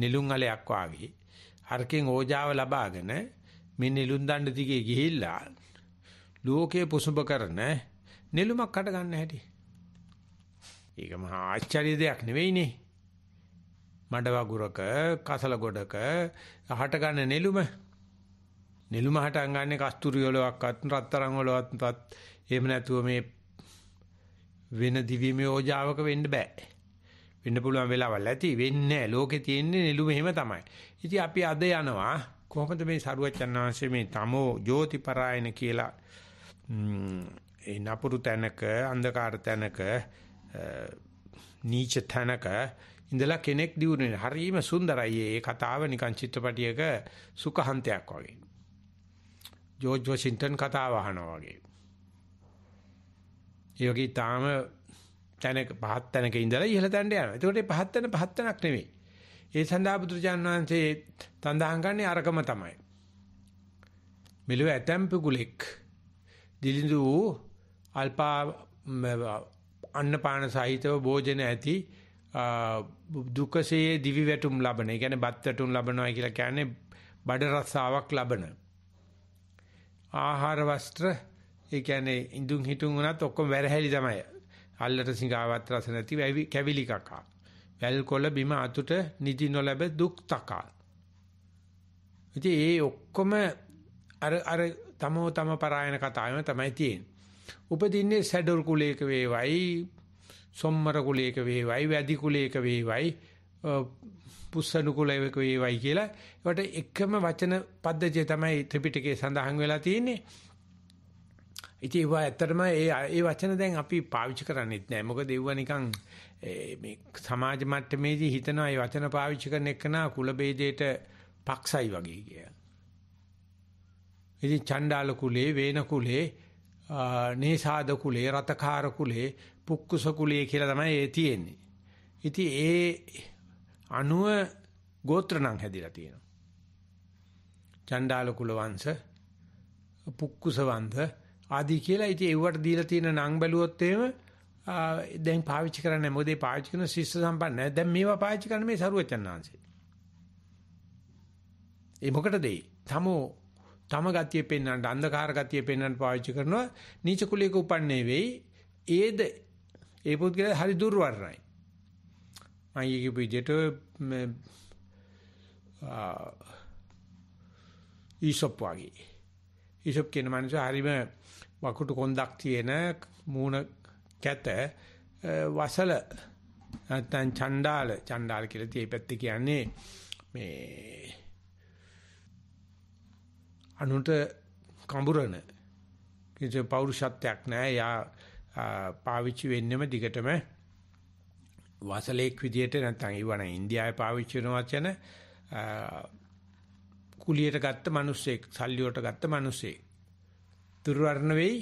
නිලුම් අලයක් වාගේ හරකෙන් ඕජාව ලබාගෙන මේ නිලුම් දණ්ඩ දිගේ ගිහිල්ලා ලෝකේ පුසුඹ කරන නෙළුමක් අට ගන්න හැටි. ඒක මහා ආශ්චර්ය දෙයක් නෙවෙයිනේ. මඩ වගුරක, කසල ගොඩක හට ගන්න නෙළුම. නෙළුම හට ගන්න කස්තුරි වලවත්, රත්තරන් වලවත්, එහෙම නැතුව මේ වෙන දිවිමේ ඕජාවක වෙන්න බෑ. වෙන්න පුළුවන් වෙලාවල් ඇති වෙන්නේ නැහැ. ලෝකේ තියෙන්නේ නෙළුම එහෙම තමයි. ඉතින් අපි අද යනවා කොහොමද මේ සරුවචන් ආංශයේ මේ තමෝ ජෝතිපරායන කියලා ඒ නපුරු තැනක අන්ධකාර තැනක නීච තැනක ඉඳලා කෙනෙක් දිනුනේ හරීම සුන්දරයි ඒ කතාව නිකන් චිත්‍රපටියක සුඛහන්තයක් වගේ ජෝර්ජ් වොෂින්ටන් කතාව අහනවා වගේ යෝගී තාම තැනක පහත් තැනක ඉඳලා ඉහළ තැනට යනවා ඒකට පහත් තැන පහත් තැනක් නෙවෙයි ඒ සඳහා බුදුරජාන් වහන්සේ තඳහන් ගන්නේ අරකම තමයි මෙලොව ඇතැම් පුගුලෙක් දිලිඳු අල්පා අන්නපාන සහිතව භෝජන ඇති දුකසේ දිවි වැටුම් ලබන. ඒ කියන්නේ බත් වැටුම් ලබනවා කියලා කියන්නේ බඩ රසාවක් ලබන. ආහාර වස්ත්‍ර ඒ කියන්නේ ඉඳුන් හිටුන් වුණත් ඔක්කොම වැරහැලි තමයි. අල්ලට සිඟාවත් රස නැති කැවිලි කකා. වැල්කොළ බිම අතුට නිදි නොලැබ දුක් තකා. ඉතින් ඒ ඔක්කොම අර අර තමෝ තම පරායන කතාවෙම තමයි තියෙන්නේ. උපදින්නේ සැඩොල් කුලයක වේවයි, සොම්මර කුලයක වේවයි, වැදි කුලයක වේවයි, පුස්සණු කුලයක වේවයි කියලා. ඒකට එකම වචන පද්ධතිය තමයි ත්‍රිපිටකයේ සඳහන් වෙලා තියෙන්නේ. ඉතින් ඒවා ඇත්තටම ඒ ඒ වචන දැන් අපි පාවිච්චි කරන්නේත් නැහැ. මොකද ඒවා නිකන් මේ සමාජ මට්ටමේදී හිතනවා මේ වචන පාවිච්චි කරන එකනා කුල ભેදයට පක්ෂයි වගේ කියලා. ඉතින් චණ්ඩාල කුලේ, වේන කුලේ, නේසාද කුලේ රතකාර කුලේ පුක්කුස කුලේ කියලා තමයි ඒ තියෙන්නේ. ඉතින් ඒ අනුව ගෝත්‍ර නම් හැදිලා තියෙනවා. චණ්ඩාල කුල වංශ පුක්කුස වංශ ආදී කියලා ඉතින් ඒවට දීලා තියෙන නම් බැලුවොත් එහෙම දැන් පාවිච්චි කරන්නේ මොකද ඒ පාවිච්චි කරන ශිෂ්‍ය සම්පන්න දැන් මේවා පාවිච්චි කරන්නේ මේ සරුවචන් ආංශේ. ඒ මොකටද ඒ? තමෝ තම ගතිය පෙන්වන්නට අන්ධකාර ගතිය පෙන්වන්නට පාවිච්චි කරනවා නීච කුලයක උපන්නේ වෙයි ඒද ඒ පුද්ගලයා හරි දුර්වර්ණයි මම ඊගේ විදිහට ඊසොප් වගේ ඊසොප් කියන මනුස්සයා හරිම වකුටු කොන්දක් තියෙන මූණ කැත වසල නැත්නම් චණ්ඩාල චණ්ඩාල කියලා තියෙපැත්ත කියන්නේ මේ අනුන්ට කඹරන කිසි පෞරුෂත්වයක් නැහැ. යා පාවිච්චි වෙන්නෙම දිගටම වසලෙක් විදියට නැත්නම් ඊවන ඉන්දියාවේ පාවිච්චි වෙන වචන කුලියට ගත්ත මිනිස්සෙක්, සල්ලියට ගත්ත මිනිස්සෙක්. දුර්වර්ණ වෙයි.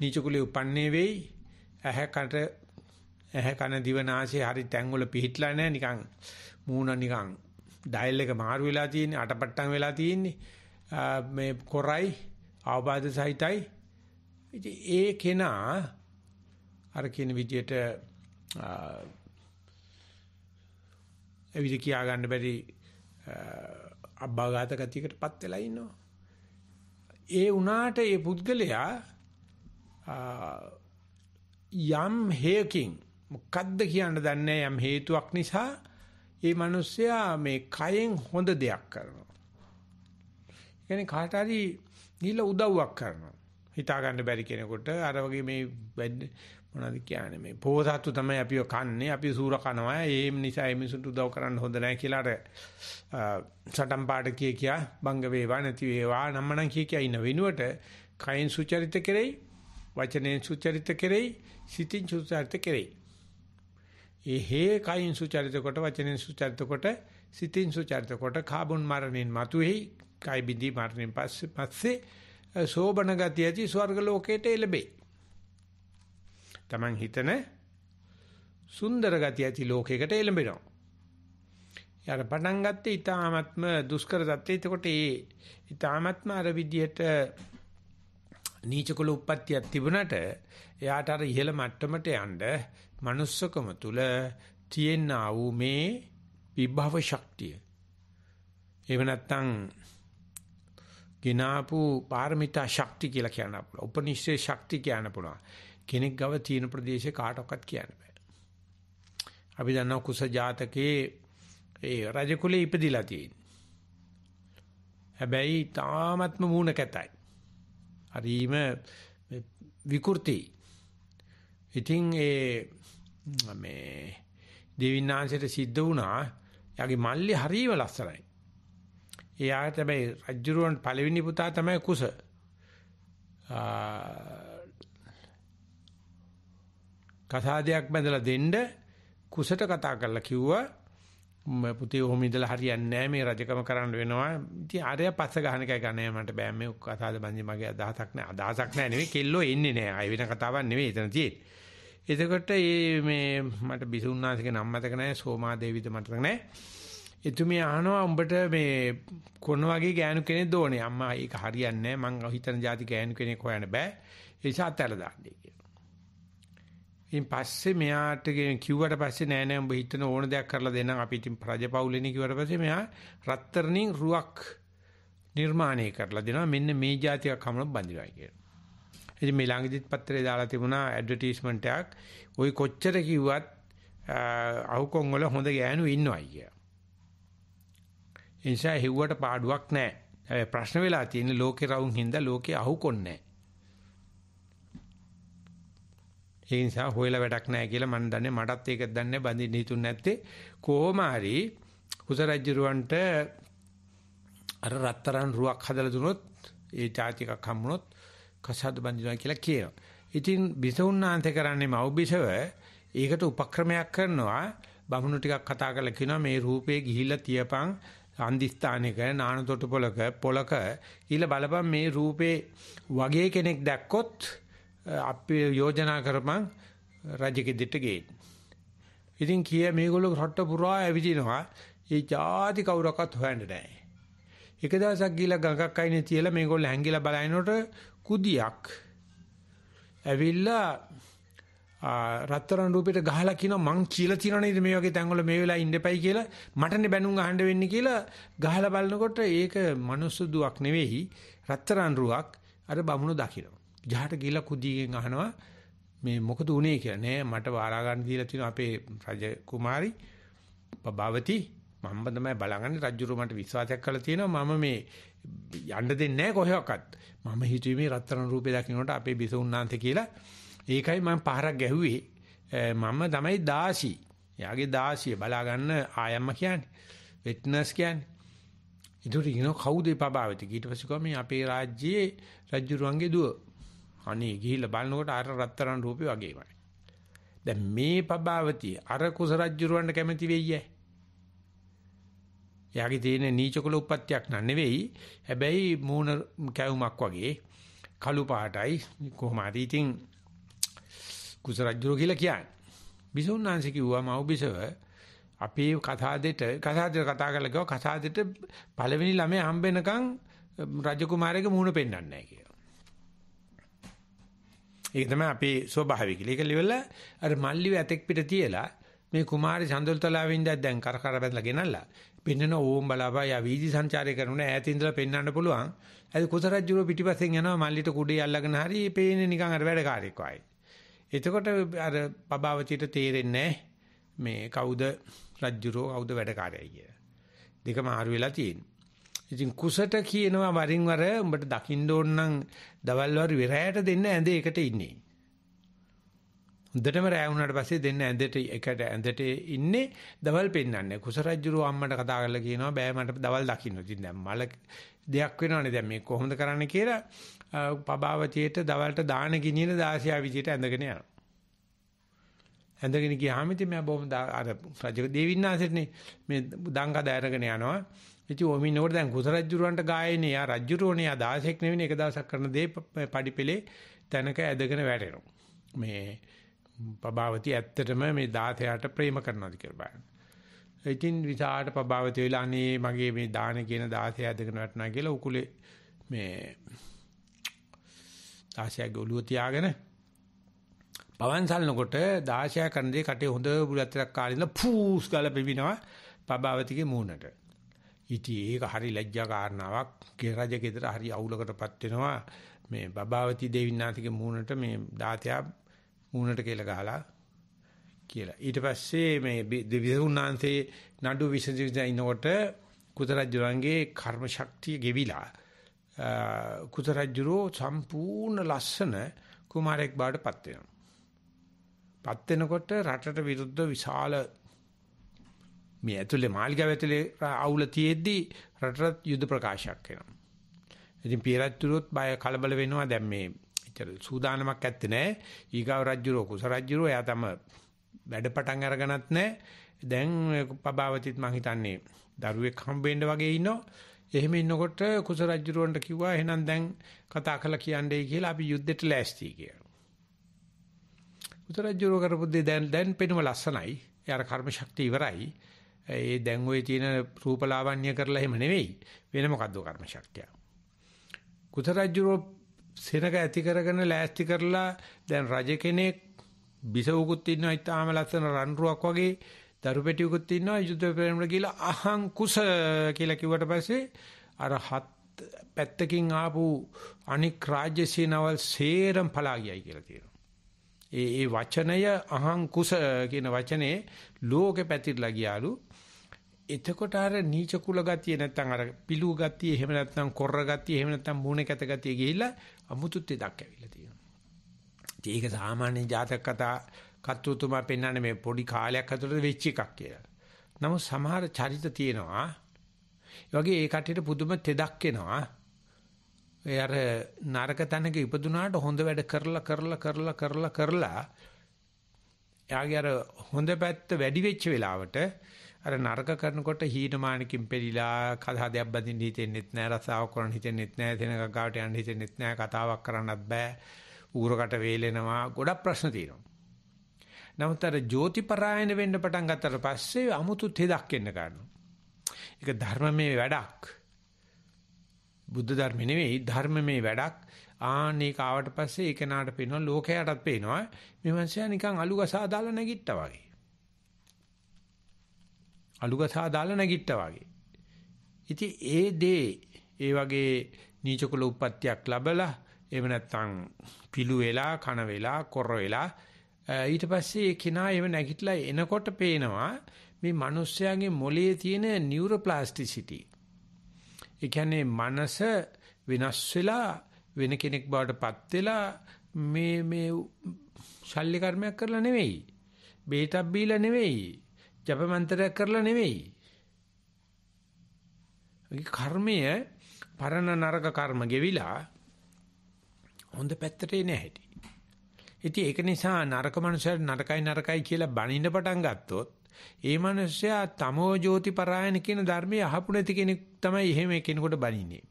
නීච කුලිය උපන්නේ වෙයි. ඇහැකට ඇහැ කන දිව නාසය හරි තැන්වල පිහිట్లా නැහැ නිකන් මූණ නිකන් ඩයල් එක මාරු වෙලා තියෙන්නේ අටපට්ටම් වෙලා තියෙන්නේ මේ කොරයි ආබාධ සහිතයි ඉතින් ඒ කෙනා අර කියන විදියට එවිදි කියා ගන්න බැරි අබ්බාගත ගතියකටපත් වෙලා ඉන්නවා. ඒ උනාට ඒ පුද්ගලයා යම් හේකින් මොකද්ද කියන්න දන්නේ යම් හේතුවක් නිසා ඒ මිනිස්සයා මේ කයෙන් හොඳ දෙයක් කරනවා. කියන්නේ කාට හරි ගිහිල්ලා උදව්වක් කරනවා. හිතා ගන්න බැරි කෙනෙකුට අර වගේ මේ මොනවද කියන්නේ මේ පෝසත්තු තමයි අපිව කන්නේ අපි සූර කනවා ඒ නිසා ඒ මිනිසුන්ට උදව් කරන්න හොඳ නැහැ කියලා අර සටම් පාඩ කිය කියා බංග වේවා නැති වේවා නම්මනම් කිය කියා ඉන්න වෙනුවට කයින් සුචරිත කෙරෙයි වචනෙන් සුචරිත කෙරෙයි සිතින් සුචරිත කෙරෙයි ඒ හේ කයින් සුචරිත කොට වචනෙන් සුචරිත කොට සිතින් සුචරිත කොට කාබුන් මරණයෙන් මතුවේයි කයි බිඳී මරණයෙන් පස්සේ පස්සේ සෝබන ගතිය ඇති ස්වර්ග ලෝකයට එළඹෙයි. Taman හිතන සුන්දර ගතිය ඇති ලෝකයකට එළඹෙනවා. යාර පටන් ගත්තේ ඊ타ත්ම දුෂ්කර தත්ත්වය. එතකොට ඒ ඊ타ත්ම අර විදියට නීචකල උප්පත්තියක් තිබුණට එයාට අර ඉහළ මට්ටමට යන්න manussකම තුල තියෙනා වූ මේ විභව ශක්තිය. එහෙම නැත්නම් ගෙනාපු පාරමිතා ශක්තිය කියලා කියන්න පුළුවන්. උපනිෂේ ශක්තිය කියන්න පුළුවන්. කෙනෙක් ගව තීන ප්‍රදේශේ කාටවත් කියන්න බෑ. අපි දන්නවා කුස ජාතකයේ ඒ රජ කුලේ ඉපදිලා තියෙන. හැබැයි තාමත්ම මූණ කැතයි. හරීම විකෘති. ඉතින් ඒ මේ දෙවිනාංශයට සිද්ධ වුණා. යාගේ මල්ලි හරීම ලස්සනයි. එයා තමයි රජුරුවන් පළවෙනි පුතා තමයි කුස. කතාදයක් බඳලා දෙන්න කුසට කතා කරලා කිව්වා පුතේ ඔහොම ඉඳලා හරියන්නේ නැහැ මේ රජකම කරන්න වෙනවා. ඉතින් ආරය පස්ස ගහන එකයි ගන්නේ මට බෑ මේ කතාවද බන්දි මගේ අදහසක් නෑ. අදහසක් නෑ නෙවෙයි කෙල්ලෝ එන්නේ නෑ. ආය වෙන කතාවක් නෙවෙයි එතන තියෙන්නේ. එතකොට මේ මට බිසුන්නාසික නම මතක නෑ. සෝමා දේවිද මතක නෑ. එතුමිය අහනවා උඹට මේ කොන වගේ ගෑනු කෙනෙක් දෝනේ. අම්මා ඒක හරියන්නේ නැහැ. මං හිතන જાති ගෑනු කෙනෙක් හොයන්න බෑ. ඒ නිසා අතහැරලා දාන්න කියලා. ඉන් පස්සේ මෙයාට කිව්වට පස්සේ නෑ නෑ උඹ හිතන ඕන දෙයක් කරලා දෙන්නම්. අපි ඉතින් රජපෞලෙනේ කිව්වට පස්සේ මෙයා රත්තරණින් රුවක් නිර්මාණය කරලා දෙනවා. මෙන්න මේ જાතියක් හමුනොත් බඳිනවා කියලා. ඉතින් මේ ළඟදිත් පත්‍රේ දාලා තිබුණා ඇඩ්වර්ටයිස්මන්ට් එකක්. ওই කොච්චර කිව්වත් අහුකොන් වල හොඳ ගෑනු ඉන්නවා අයියා. ඒ නිසා හෙව්වට පාඩුවක් නැහැ. ප්‍රශ්න වෙලා තියෙන්නේ ලෝකේ රවුම් හින්දා ලෝකේ අහුකොන්නේ නැහැ. ඒ නිසා හොයලා වැඩක් නැහැ කියලා මම දන්නේ මටත් ඒක දන්නේ බඳින්න හිතුන් නැත්තේ කොහොම හරි කුසරජ්ජරුවන්ට අර රත්තරන් රුවක් හදලා දුනොත් ඒ ඡාතිකක් හම්බුනොත් කසාද බඳිනවා කියලා කියනවා. ඉතින් බිසවුන්නාන්ත කරන්නේ මව්බිසව ඒකට උපක්‍රමයක් කරනවා බමුණු ටිකක් කතා කරලා කියනවා මේ රූපේ ගිහිල්ලා තියපන් අන්දිස්ථානයක නානතොට පොලක පොලක කියලා බලපන් මේ රූපේ වගේ කෙනෙක් දැක්කොත් අපි යෝජනා කරපන් රජකෙදිට ගේන්න. ඉතින් කිය මේගොල්ලෝ රට පුරා ඇවිදිනවා. ඒ જાති කවුරක්වත් හොයන්නේ නැහැ. එක දවසක් ගිහලා ගඟක් අයිනේ තියලා මේගොල්ලෝ හැංගිලා බලනකොට කුදියක් ඇවිල්ලා රත්තරන් රූපෙට ගහලා කියනවා මං කියලා තියන නේද මේ වගේ තැන්වල මේ වෙලාව ඉඳපයි කියලා මටනේ බැනුම් අහන්න වෙන්නේ කියලා ගහලා බලනකොට ඒක මනුස්ස දුවක් නෙවෙයි රත්තරන් රුවක් අර බමුණු දකිනවා. ජහට ගිහලා කුදීගෙන් අහනවා මේ මොකද උනේ කියලා. නෑ මට වාරා ගන්න දීලා තියෙනවා අපේ රජ කුමාරි බබවති මම තමයි බලගන්නේ රජුරු මට විශ්වාසයක් කරලා තියෙනවා මම මේ යන්න දෙන්නේ නෑ කොහෙවත්. මම හිතුවේ මේ රත්තරන් රූපේ දකින්නකොට අපේ බිසවුන්නාන්ත කියලා ඒකයි මම පහරක් ගැහුවේ. මම තමයි දාසි. එයාගේ දාසිය බලා ගන්න ආයම්ම කියන්නේ. වෙට්නස් කියන්නේ. ඉදිරි ඉන කවුද පබාවිත ඊට පස්සේ කොහොම අපේ රාජ්‍යයේ රජුරුවන්ගේ දුව. අනේ ගිහිල්ලා බලනකොට අර රත්තරන් රූපේ වගේමයි. දැන් මේ පබාවතිය අර කුස රජුරවන්න කැමති වෙయ్యෑ. එයාගේ තියෙන නීචකුල උප්පත්තියක් නන් නෙවෙයි. හැබැයි මූණ කැවුමක් වගේ කළු පාටයි කොහොම හරි ඉතින් කුස රජුර කියලා කියන්නේ. බිසෝන්නාංශ කිව්වා මව් බිසව අපේ කතාදෙට කතාදෙට කතා කරලා ගියා කතාදෙට පළවෙනි ළමයා හම්බෙනකන් රජ කුමාරයෙක් මුහුණ පෙන්වන්නේ නැහැ කියලා. ඒක තමයි අපේ ස්වභාවය කියලා. ඒක ලෙවල අර මල්ලිව ඇතෙක් පිට තියලා මේ කුමාරි සඳොල්තලාවෙන්ද දැන් කර කර බැලලා ගෙනල්ලා පෙන්නන ඕම් බලාපා යා වීදි සංචාරය කරන ඈත ඉඳලා පෙන්වන්න පුළුවන්. අද කුසරජ්ජුර පිටිපස්සෙන් යනවා මල්ලිට කුඩේ අල්ලගෙන හරි පේන්නේ නිකන් අර වැඩකාරයෙක් වගේ. එතකොට අර පබාවචිට තේරෙන්නේ මේ කවුද රජ්ජුරෝ කවුද වැඩකාරයයි කිය. දෙකම ආරු වෙලා තියෙනවා. ඉතින් කුසට කියනවා වරින් වර උඹට දකින්න ඕන නම් දවල් වරු විරෑට දෙන්න ඇඳ එකට ඉන්නේ. හොඳටම රෑ වුණාට පස්සේ දෙන්න ඇඳට එකට ඇඳට ඉන්නේ දවල් පෙන්නන්නේ. කුස රජ්ජුරුව අම්මට කතා කරලා කියනවා බෑ මට දවල් දකින්න. ඉතින් දැන් මල දෙයක් වෙනවනේ දැන් මේ කොහොමද කරන්න කියලා පබාවතියට දවල්ට දාන ගිනින 16 විදියට ඇඳගෙන යනවා. ඇඳගෙන ගියාම ඉතින් මම බොහොම අර රජක දේවින්නාසෙටනේ මේ දංගද අරගෙන යනවා. ඉතින් ඔමිනෝට දැන් කුස රජුරවන්ට ගායනේ යා රජුරෝනේ යා 16ක් නෙවෙයි එක දවසක් කරන දේ පඩිපෙලේ තැනක ඇදගෙන වැටෙනවා. මේ පබාවති ඇත්තටම මේ 16ට ප්‍රේම කරනවාද කියලා බලන්න. ඉතින් විතාට පබාවත වෙලා අනේ මගේ මේ දාන කියන 16 ඇදගෙන වටනා කියලා උකුලේ මේ 16 ගොළුව තියාගෙන පවන්සල්නකොට 16 කන්දේ කටේ හොඳ බුලත්තක් කාලින්ලා ෆූස් ගාලා පිපිනවා පබාවතිගේ මූණට. ඉතින් ඒක හරි ලැජ්ජා කාරණාවක්. රජ ගෙදර හරි අවුලකටපත් වෙනවා. මේ බබාවති දෙවිනාතිගේ මූණට මේ 16 මූණට කියලා ගහලා කියලා. ඊට පස්සේ මේ විසුණුනාන්සේ නඩු විසඳින ඉනකොට කුතරජුරන්ගේ කර්ම ශක්තිය ගෙවිලා කුතරජුරෝ සම්පූර්ණ ලස්සන කුමාරෙක් බවට පත් වෙනවා. පත් වෙනකොට රටට විරුද්ධ විශාල මේ ඇතුලේ මාලිගාව ඇතුලේ අවුල තියෙද්දි රටට යුද ප්‍රකාශයක් වෙනවා. ඉතින් පියරජුරුත් බය කලබල වෙනවා දැන් මේ ඉතල සූදානමක් ඇත්තේ නැහැ. ඊගාව රජුරෝ කුස රජුරෝ එයා තම වැඩ පටන් අරගනත් නැහැ. දැන් පබාවතිත් මං හිතන්නේ දරුවෙක් හම්බෙන්න වගේ ඉන්නවා. එහෙම ඉන්නකොට කුස රජුරවන්ට කිව්වා එහෙනම් දැන් කතා කරලා කියන්නේ කියලා අපි යුද්ධෙට ලෑස්ති කියලා. කුස රජුරව කරපු දේ දැන් දැන් පෙනුම ලස්සනයි. එයාර කර්ම ශක්තිය ඉවරයි. ඒ දැන් ওই තියෙන රූපලාවන්‍ය කරලා එහෙම නෙවෙයි. වෙන මොකද්ද කර්ම ශක්තිය? කුස රජුරව සෙනග ඇති කරගෙන ලෑස්ති කරලා දැන් රජ කෙනෙක් බිසවකුත් ඉන්නවා ඉතාලම ලස්සන රන්රුවක් වගේ දරුපැටියකුත් ඉන්නවා යුද්ධ ප්‍රේමල කියලා අහං කුස කියලා කිව්වට පස්සේ අර හත් පැත්තකින් ආපු අනික් රාජ්‍ය සේනාවල් සේරම පලා ගියයි කියලා කියනවා. ඒ ඒ වචනය අහං කුස කියන වචනේ ලෝකෙ පැතිරලා ගියාලු. එතකොට අර නීච කුල ගතිය නැත්තම් අර පිලු ගතිය එහෙම නැත්තම් කොර ගතිය එහෙම නැත්තම් මූණේ කැත ගතිය ගිහිල්ලා අමුතුත් දෙයක් ඇවිල්ලා තියෙනවා. ඉතින් ඒක සාමාන්‍ය ජාතක කතා කතුතුමා පෙන්වන්නේ මේ පොඩි කාලයක් ඇතුළත වෙච්ච එකක් කියලා. නමුත් සමහර චරිත තියෙනවා. ඒ වගේ ඒ කට්ටියට පුදුම තෙදක් එනවා. ඒ අර නරක තැනක ඉපදුනාට හොඳ වැඩ කරලා කරලා කරලා කරලා කරලා එයාගේ අර හොඳ පැත්ත වැඩි වෙච්ච වෙලාවට අර නරක කරනකොට හීනමානකින් පෙරිලා කතා දෙයක් බඳින්න හිතෙන්නෙත් නෑ රසාවක් කරන්න හිතෙන්නෙත් නෑ තැනක ගාවට යන්න හිතෙන්නෙත් නෑ කතාවක් කරන්නත් බෑ ඌරකට වේලෙනවා ගොඩක් ප්‍රශ්න තියෙනවා. නමුත් අර ජෝතිපරායන වෙන්න පටන් ගත්තට පස්සේ 아무තු තෙදක් එන්න ගන්නවා. ඒක ධර්මමේ වැඩක්. බුද්ධ ධර්ම නෙවෙයි ධර්මමේ වැඩක්. ආනේ කාවට පස්සේ ඒක නාට පේනවා ලෝකයටත් පේනවා. මේ මිනිස්සයා නිකන් අලුගසා දාලා නැගිට්ටා වගේ. අලුගසා දාලා නැගිට්ටා වගේ. ඉතින් ඒ දේ ඒ වගේ නීච කුල උප්පත්තියක් ලැබලා එහෙම නැත්නම් පිළු වෙලා කන වෙලා කොර වෙලා ඊට පස්සේ ඒ කෙනා එහෙම නැගිටලා එනකොට පේනවා මේ මිනිස්යාගේ මොළයේ තියෙන නියුරෝප්ලාස්ටිසිටි. ඒ කියන්නේ මනස වෙනස් වෙලා වෙන කෙනෙක් බවට පත් වෙලා මේ මේ ශල්‍ය කර්මයක් කරලා නෙවෙයි. බේතක් බීලා නෙවෙයි. ජප මන්ත්‍රයක් කරලා නෙවෙයි. ඒ කර්මය පරණ නරක කර්ම ගෙවිලා හොඳ පැත්තට එන හැටි. ඉතින් ඒක නිසා නරක මනුස්සයර නරකයි නරකයි කියලා බනින්න පටන් ගත්තොත් ඒ මනුස්සයා තමෝ ජෝති පරායන කියන ධර්මයේ අහපු නැති කෙනෙක් තමයි එහෙම කෙනෙකුට බනින්නේ.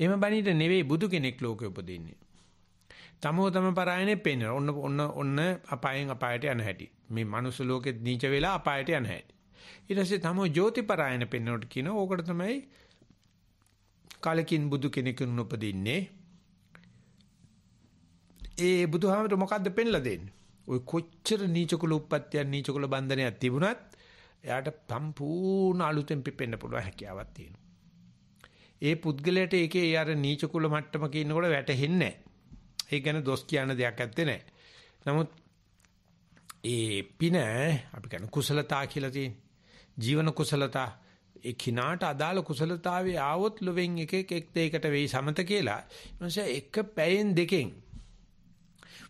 එහෙම බනින්න නෙවෙයි බුදු කෙනෙක් ලෝකෙ උපදින්නේ. තමෝ තම පරායනේ පේන. ඔන්න ඔන්න ඔන්න අපායෙන් අපායට යන හැටි. මේ මනුස්ස ලෝකෙත් නීච වෙලා අපායට යන හැටි. ඊට පස්සේ තමෝ ජෝති පරායන පෙන්වනකොට කියන ඕකට තමයි කලකින් බුදු කෙනෙකුන් උපදින්නේ. ඒ බුදුහාමර මොකද්ද පෙන්ලා දෙන්නේ? ওই කොච්චර නීචකුල උප්පත්තියක් නීචකුල බන්ධනයක් තිබුණත් එයාට සම්පූර්ණ අලුතෙන් පිපෙන්න පුළුවන් හැකියාවක් තියෙනවා. ඒ පුද්ගලයාට ඒකේ ඒ අර නීචකුල මට්ටමක ඉන්නකොට වැටහෙන්නේ නැහැ. ඒ ගැන දොස් කියන දෙයක් ඇත්තේ නැහැ. නමුත් ඒ පින අපි කියන කුසලතා කියලා තියෙන ජීවන කුසලතා ඒ කිනාට අදාළ කුසලතාවේ ආවොත් ලොවෙන් එක එක එක් දෙයකට වෙයි සමත කියලා. මොනසේ එක පැයෙන් දෙකෙන්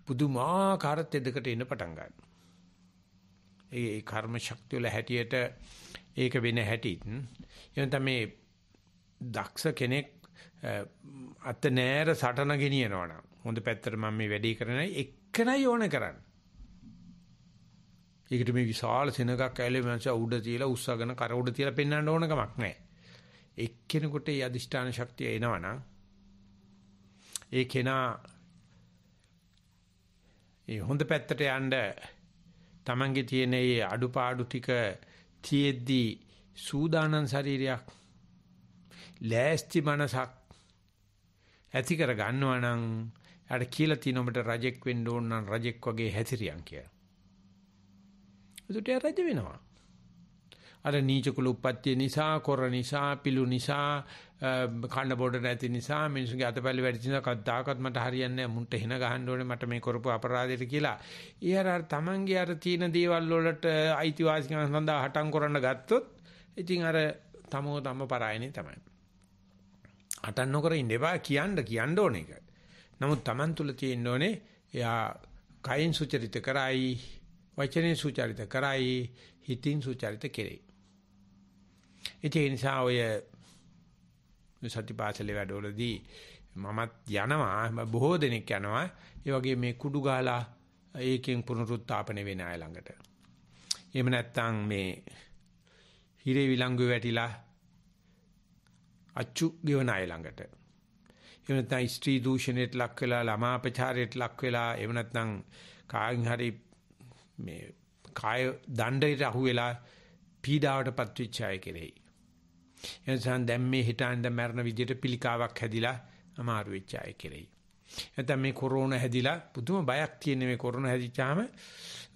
පුදුමාකාර තෙදකට එන පටන් ගන්නවා. ඒ කර්ම ශක්තිය වල හැටියට ඒක වෙන හැටිත් එනත මේ දක්ෂ කෙනෙක් අත නෑර සටන ගෙනියනවා නම් හොඳ පැත්තට මම මේ වැඩේ කරන්නේ එක්කනයි ඕන කරන්නේ. ඒකට මේ විශාල සෙනගක් ඇලේ මනස උඩ තියලා උස්සගෙන කර උඩ තියලා පෙන්වන්න ඕන කමක් නැහැ. එක්කෙනෙකුට ඒ අදිෂ්ඨාන ශක්තිය එනවනම් ඒ කෙනා ඒ හොඳ පැත්තට යන්න Tamange තියෙන මේ අඩුපාඩු ටික තියෙද්දි සූදානම් ශරීරයක් ලෑස්ති මනසක් ඇති කර ගන්නවා නම් අර කියලා තියෙන ඔබට රජෙක් වෙන්න ඕන නම් රජෙක් වගේ හැසිරියන් කියලා. ඒකට රජ වෙනවා. අර නීච කුල උප්පත්තිය නිසා, කොර නිසා, පිලු නිසා, කන්න බොඩ නැති නිසා, මිනිස්සුගේ අතපැලි වැඩි නිසා කද්දාකත් මට හරියන්නේ නැහැ. මුන්ට හින ගහන්න ඕනේ මට මේ කරපු අපරාධයට කියලා. ඒ අර තමන්ගේ අර තීන දේවල් වලට අයිතිවාසිකම් සඳහා හටම් කරන්න ගත්තොත් ඉතින් අර තමෝ තම පරායනේ තමයි. හටන් නොකර ඉන්න එපා කියන්න කියන්න ඕන එක. නමුත් Taman තුල තියෙන්න ඕනේ එයා කයින් සුචරිත කරයි, වචනෙන් සුචරිත කරයි, හිතින් සුචරිත කෙරේ. ඒ නිසා ඔය සතිපාසලේ වැඩවලදී මමත් යනවා බොහෝ දෙනෙක් යනවා. ඒ වගේ මේ කුඩු ගාලා ඒකෙන් පුනරුත්ථාපන වෙන අය ළඟට. එහෙම නැත්නම් මේ හිරේ විලංගු වැටිලා අච්චු ගෙවන අය ළඟට. එහෙම නැත්නම් ස්ත්‍රී දූෂණයට ලක් වෙලා ළමා අපචාරයට ලක් වෙලා එහෙම නැත්නම් කායින් හරි මේ කාය දණ්ඩයට අහු වෙලා පීඩාවටපත් වෙච්ච අය කෙරෙහි. එනිසා දැන් මේ හිතාන මරණ විදියට පිළිකාවක් හැදිලා අමාරු වෙච්ච අය කෙරෙහි. නැත්නම් මේ කොරෝනා හැදිලා පුදුම බයක් තියෙන මේ කොරෝනා හැදිච්චාම